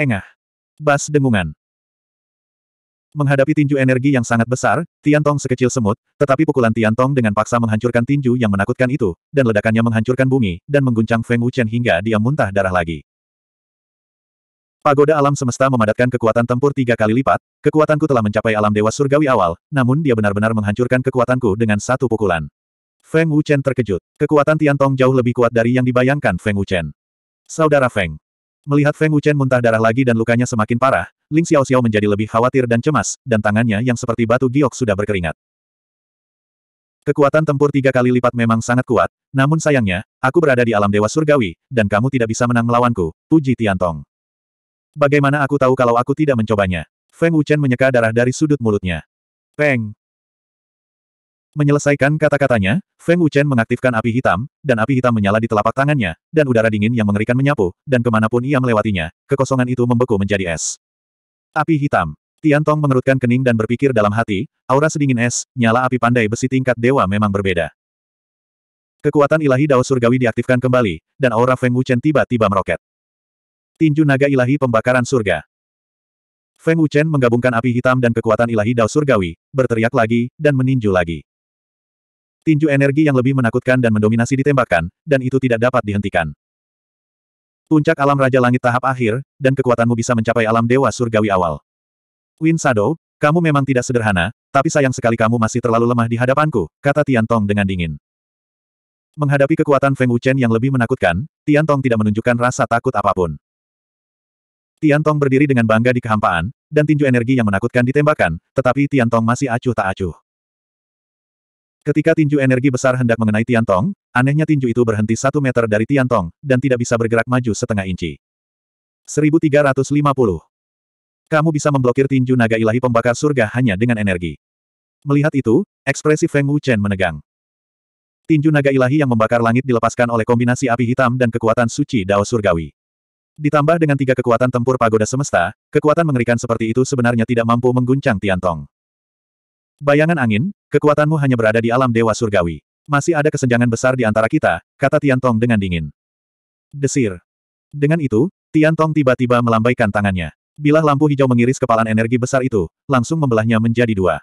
Engah. Bas dengungan. Menghadapi tinju energi yang sangat besar, Tian Tong sekecil semut, tetapi pukulan Tian Tong dengan paksa menghancurkan tinju yang menakutkan itu, dan ledakannya menghancurkan bumi, dan mengguncang Feng Wuchen hingga dia muntah darah lagi. Pagoda alam semesta memadatkan kekuatan tempur tiga kali lipat, kekuatanku telah mencapai alam dewa surgawi awal, namun dia benar-benar menghancurkan kekuatanku dengan satu pukulan. Feng Wuchen terkejut. Kekuatan Tian Tong jauh lebih kuat dari yang dibayangkan Feng Wuchen. Saudara Feng. Melihat Feng Wuchen muntah darah lagi dan lukanya semakin parah, Ling Xiao Xiao menjadi lebih khawatir dan cemas, dan tangannya yang seperti batu giok sudah berkeringat. Kekuatan tempur tiga kali lipat memang sangat kuat, namun sayangnya, aku berada di alam dewa surgawi, dan kamu tidak bisa menang melawanku, puji Tiantong. Bagaimana aku tahu kalau aku tidak mencobanya? Feng Wuchen menyeka darah dari sudut mulutnya. Peng! Menyelesaikan kata-katanya, Feng Wuchen mengaktifkan api hitam, dan api hitam menyala di telapak tangannya, dan udara dingin yang mengerikan menyapu, dan kemanapun ia melewatinya, kekosongan itu membeku menjadi es. Api hitam. Tian Tong mengerutkan kening dan berpikir dalam hati, aura sedingin es, nyala api pandai besi tingkat dewa memang berbeda. Kekuatan ilahi Dao Surgawi diaktifkan kembali, dan aura Feng Wuchen tiba-tiba meroket. Tinju naga ilahi pembakaran surga. Feng Wuchen menggabungkan api hitam dan kekuatan ilahi dao surgawi, berteriak lagi, dan meninju lagi. Tinju energi yang lebih menakutkan dan mendominasi ditembakkan, dan itu tidak dapat dihentikan. Puncak alam Raja Langit tahap akhir, dan kekuatanmu bisa mencapai alam Dewa Surgawi awal. Win Sado, kamu memang tidak sederhana, tapi sayang sekali kamu masih terlalu lemah di hadapanku, kata Tian Tong dengan dingin. Menghadapi kekuatan Feng Wuchen yang lebih menakutkan, Tian Tong tidak menunjukkan rasa takut apapun. Tian Tong berdiri dengan bangga di kehampaan, dan tinju energi yang menakutkan ditembakkan, tetapi Tian Tong masih acuh tak acuh. Ketika tinju energi besar hendak mengenai Tian Tong, anehnya tinju itu berhenti satu meter dari Tian Tong, dan tidak bisa bergerak maju setengah inci. 1350. Kamu bisa memblokir tinju naga ilahi pembakar surga hanya dengan energi. Melihat itu, ekspresi Feng Wu Chen menegang. Tinju naga ilahi yang membakar langit dilepaskan oleh kombinasi api hitam dan kekuatan suci Dao Surgawi. Ditambah dengan tiga kekuatan tempur pagoda semesta, kekuatan mengerikan seperti itu sebenarnya tidak mampu mengguncang Tiantong. Bayangan angin, kekuatanmu hanya berada di alam dewa surgawi. Masih ada kesenjangan besar di antara kita, kata Tiantong dengan dingin. Desir. Dengan itu, Tiantong tiba-tiba melambaikan tangannya. Bilah lampu hijau mengiris kepalan energi besar itu, langsung membelahnya menjadi dua.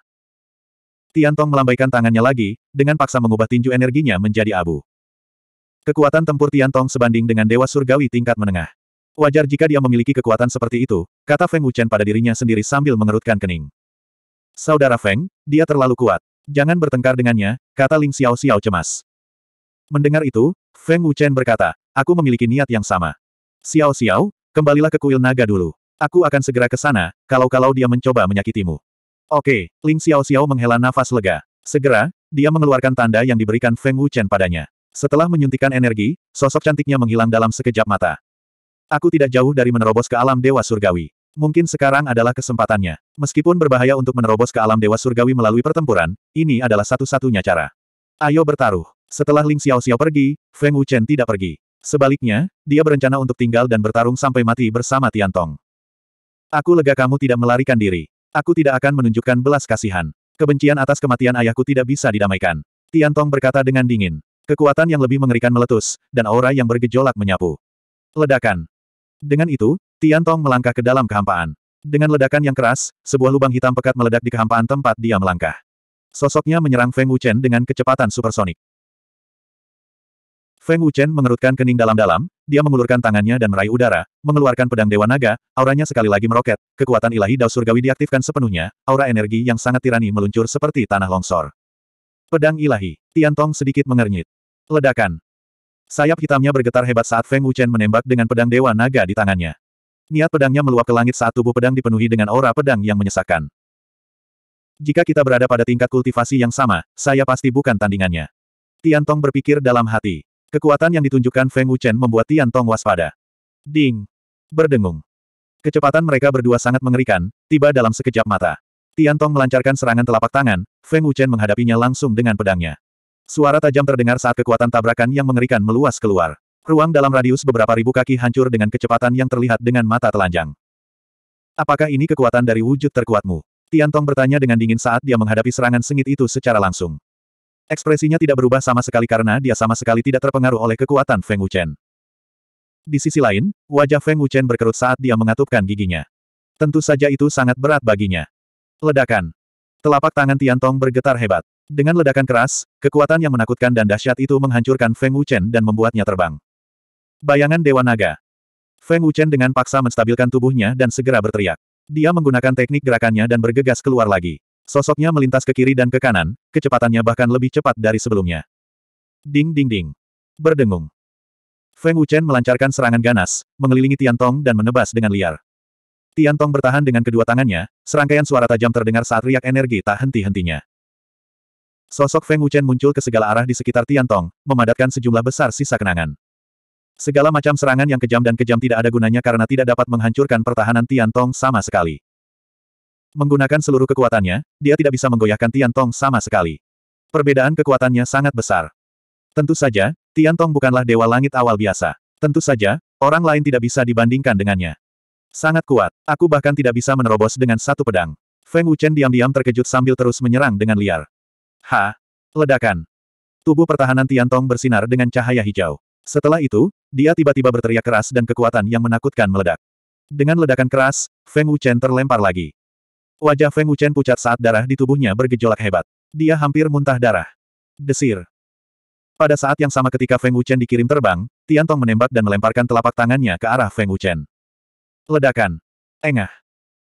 Tiantong melambaikan tangannya lagi, dengan paksa mengubah tinju energinya menjadi abu. Kekuatan tempur Tiantong sebanding dengan Dewa Surgawi tingkat menengah. Wajar jika dia memiliki kekuatan seperti itu, kata Feng Wuchen pada dirinya sendiri sambil mengerutkan kening. Saudara Feng, dia terlalu kuat. Jangan bertengkar dengannya, kata Ling Xiao Xiao cemas. Mendengar itu, Feng Wuchen berkata, aku memiliki niat yang sama. Xiao Xiao, kembalilah ke kuil naga dulu. Aku akan segera ke sana, kalau-kalau dia mencoba menyakitimu. Oke, Ling Xiao Xiao menghela nafas lega. Segera, dia mengeluarkan tanda yang diberikan Feng Wuchen padanya. Setelah menyuntikkan energi, sosok cantiknya menghilang dalam sekejap mata. Aku tidak jauh dari menerobos ke alam Dewa Surgawi. Mungkin sekarang adalah kesempatannya. Meskipun berbahaya untuk menerobos ke alam Dewa Surgawi melalui pertempuran, ini adalah satu-satunya cara. Ayo bertaruh. Setelah Ling Xiao Xiao pergi, Feng Wuchen tidak pergi. Sebaliknya, dia berencana untuk tinggal dan bertarung sampai mati bersama Tian Tong. Aku lega kamu tidak melarikan diri. Aku tidak akan menunjukkan belas kasihan. Kebencian atas kematian ayahku tidak bisa didamaikan. Tian Tong berkata dengan dingin. Kekuatan yang lebih mengerikan meletus, dan aura yang bergejolak menyapu. Ledakan. Dengan itu, Tian Tong melangkah ke dalam kehampaan. Dengan ledakan yang keras, sebuah lubang hitam pekat meledak di kehampaan tempat dia melangkah. Sosoknya menyerang Feng Wuchen dengan kecepatan supersonik. Feng Wuchen mengerutkan kening dalam-dalam, dia mengulurkan tangannya dan meraih udara, mengeluarkan pedang Dewa Naga, auranya sekali lagi meroket, kekuatan ilahi Dao Surgawi diaktifkan sepenuhnya, aura energi yang sangat tirani meluncur seperti tanah longsor. Pedang ilahi, Tian Tong sedikit mengernyit. Ledakan, Sayap hitamnya bergetar hebat saat Feng Wuchen menembak dengan pedang Dewa Naga di tangannya. Niat pedangnya meluap ke langit saat tubuh pedang dipenuhi dengan aura pedang yang menyesakkan. Jika kita berada pada tingkat kultivasi yang sama, saya pasti bukan tandingannya. Tian Tong berpikir dalam hati. Kekuatan yang ditunjukkan Feng Wuchen membuat Tian Tong waspada. Ding! Berdengung. Kecepatan mereka berdua sangat mengerikan, tiba dalam sekejap mata. Tian Tong melancarkan serangan telapak tangan, Feng Wuchen menghadapinya langsung dengan pedangnya. Suara tajam terdengar saat kekuatan tabrakan yang mengerikan meluas keluar. Ruang dalam radius beberapa ribu kaki hancur dengan kecepatan yang terlihat dengan mata telanjang. Apakah ini kekuatan dari wujud terkuatmu? Tian Tong bertanya dengan dingin saat dia menghadapi serangan sengit itu secara langsung. Ekspresinya tidak berubah sama sekali karena dia sama sekali tidak terpengaruh oleh kekuatan Feng Wuchen. Di sisi lain, wajah Feng Wuchen berkerut saat dia mengatupkan giginya. Tentu saja itu sangat berat baginya. Ledakan. Telapak tangan Tian Tong bergetar hebat. Dengan ledakan keras, kekuatan yang menakutkan dan dahsyat itu menghancurkan Feng Wuchen dan membuatnya terbang. Bayangan Dewa Naga. Feng Wuchen dengan paksa menstabilkan tubuhnya dan segera berteriak. Dia menggunakan teknik gerakannya dan bergegas keluar lagi. Sosoknya melintas ke kiri dan ke kanan, kecepatannya bahkan lebih cepat dari sebelumnya. Ding ding ding. Berdengung. Feng Wuchen melancarkan serangan ganas, mengelilingi Tian Tong dan menebas dengan liar. Tian Tong bertahan dengan kedua tangannya, serangkaian suara tajam terdengar saat riak energi tak henti-hentinya. Sosok Feng Wuchen muncul ke segala arah di sekitar Tian Tong, memadatkan sejumlah besar sisa kenangan. Segala macam serangan yang kejam dan kejam tidak ada gunanya karena tidak dapat menghancurkan pertahanan Tian Tong sama sekali. Menggunakan seluruh kekuatannya, dia tidak bisa menggoyahkan Tian Tong sama sekali. Perbedaan kekuatannya sangat besar. Tentu saja, Tian Tong bukanlah dewa langit awal biasa. Tentu saja, orang lain tidak bisa dibandingkan dengannya. Sangat kuat, aku bahkan tidak bisa menerobos dengan satu pedang. Feng Wuchen diam-diam terkejut sambil terus menyerang dengan liar. Ha! Ledakan! Tubuh pertahanan Tian Tong bersinar dengan cahaya hijau. Setelah itu, dia tiba-tiba berteriak keras dan kekuatan yang menakutkan meledak. Dengan ledakan keras, Feng Wuchen terlempar lagi. Wajah Feng Wuchen pucat saat darah di tubuhnya bergejolak hebat. Dia hampir muntah darah. Desir. Pada saat yang sama ketika Feng Wuchen dikirim terbang, Tian Tong menembak dan melemparkan telapak tangannya ke arah Feng Wuchen. Ledakan. Engah.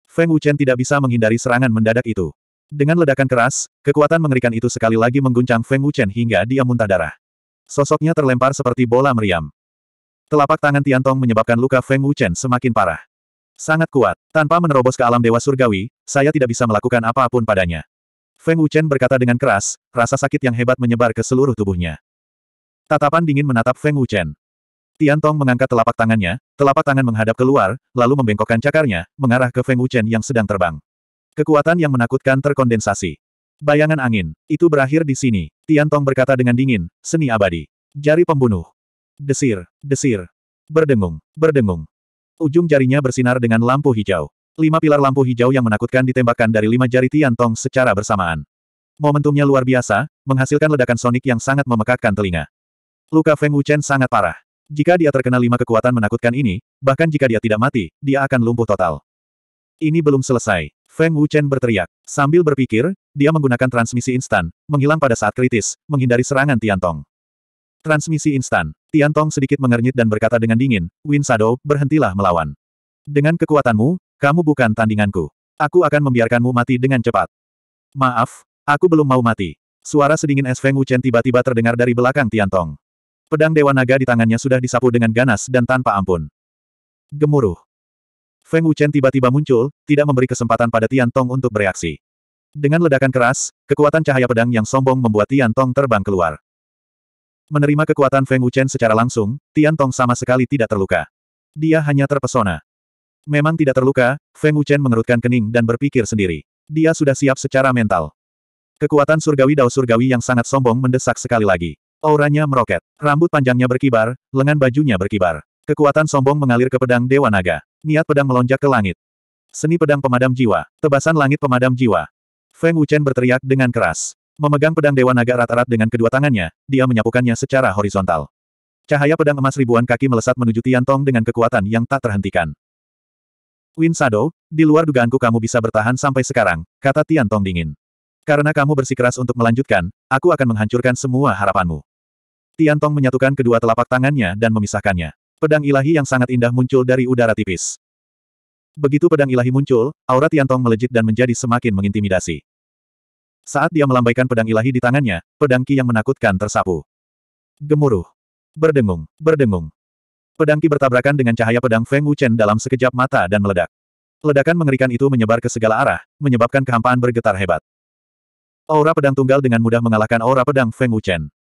Feng Wuchen tidak bisa menghindari serangan mendadak itu. Dengan ledakan keras, kekuatan mengerikan itu sekali lagi mengguncang Feng Wuchen hingga dia muntah darah. Sosoknya terlempar seperti bola meriam. Telapak tangan Tian Tong menyebabkan luka Feng Wuchen semakin parah. Sangat kuat. Tanpa menerobos ke alam dewa surgawi, saya tidak bisa melakukan apapun padanya. Feng Wuchen berkata dengan keras, rasa sakit yang hebat menyebar ke seluruh tubuhnya. Tatapan dingin menatap Feng Wuchen. Tong mengangkat telapak tangannya, telapak tangan menghadap keluar, lalu membengkokkan cakarnya, mengarah ke Feng Wuchen yang sedang terbang. Kekuatan yang menakutkan terkondensasi. Bayangan angin, itu berakhir di sini. Tian Tong berkata dengan dingin, seni abadi. Jari pembunuh. Desir, desir. Berdengung, berdengung. Ujung jarinya bersinar dengan lampu hijau. Lima pilar lampu hijau yang menakutkan ditembakkan dari lima jari Tian Tong secara bersamaan. Momentumnya luar biasa, menghasilkan ledakan sonik yang sangat memekakkan telinga. Luka Feng Wuchen sangat parah. Jika dia terkena lima kekuatan menakutkan ini, bahkan jika dia tidak mati, dia akan lumpuh total. Ini belum selesai. Feng Wuchen berteriak. Sambil berpikir, dia menggunakan transmisi instan, menghilang pada saat kritis, menghindari serangan Tian Tong. Transmisi instan. Tian Tong sedikit mengernyit dan berkata dengan dingin, Win Shadow, berhentilah melawan. Dengan kekuatanmu, kamu bukan tandinganku. Aku akan membiarkanmu mati dengan cepat. Maaf, aku belum mau mati. Suara sedingin es Feng Wuchen tiba-tiba terdengar dari belakang Tian Tong. Pedang Dewa Naga di tangannya sudah disapu dengan ganas dan tanpa ampun. Gemuruh. Feng Wuchen tiba-tiba muncul, tidak memberi kesempatan pada Tian Tong untuk bereaksi. Dengan ledakan keras, kekuatan cahaya pedang yang sombong membuat Tian Tong terbang keluar. Menerima kekuatan Feng Wuchen secara langsung, Tian Tong sama sekali tidak terluka. Dia hanya terpesona. Memang tidak terluka, Feng Wuchen mengerutkan kening dan berpikir sendiri. Dia sudah siap secara mental. Kekuatan surgawi dao surgawi yang sangat sombong mendesak sekali lagi. Auranya meroket, rambut panjangnya berkibar, lengan bajunya berkibar. Kekuatan sombong mengalir ke pedang Dewa Naga. Niat pedang melonjak ke langit. Seni pedang pemadam jiwa. Tebasan langit pemadam jiwa. Feng Wuchen berteriak dengan keras. Memegang pedang Dewa Naga ratarat rat dengan kedua tangannya, dia menyapukannya secara horizontal. Cahaya pedang emas ribuan kaki melesat menuju Tian Tong dengan kekuatan yang tak terhentikan. Win Sado, di luar dugaanku kamu bisa bertahan sampai sekarang, kata Tian Tong dingin. Karena kamu bersikeras untuk melanjutkan, aku akan menghancurkan semua harapanmu. Tian Tong menyatukan kedua telapak tangannya dan memisahkannya. Pedang ilahi yang sangat indah muncul dari udara tipis. Begitu pedang ilahi muncul, aura Tiantong melejit dan menjadi semakin mengintimidasi. Saat dia melambaikan pedang ilahi di tangannya, pedang ki yang menakutkan tersapu. Gemuruh. Berdengung, berdengung. Pedang ki bertabrakan dengan cahaya pedang Feng Wuchen dalam sekejap mata dan meledak. Ledakan mengerikan itu menyebar ke segala arah, menyebabkan kehampaan bergetar hebat. Aura pedang tunggal dengan mudah mengalahkan aura pedang Feng Wuchen.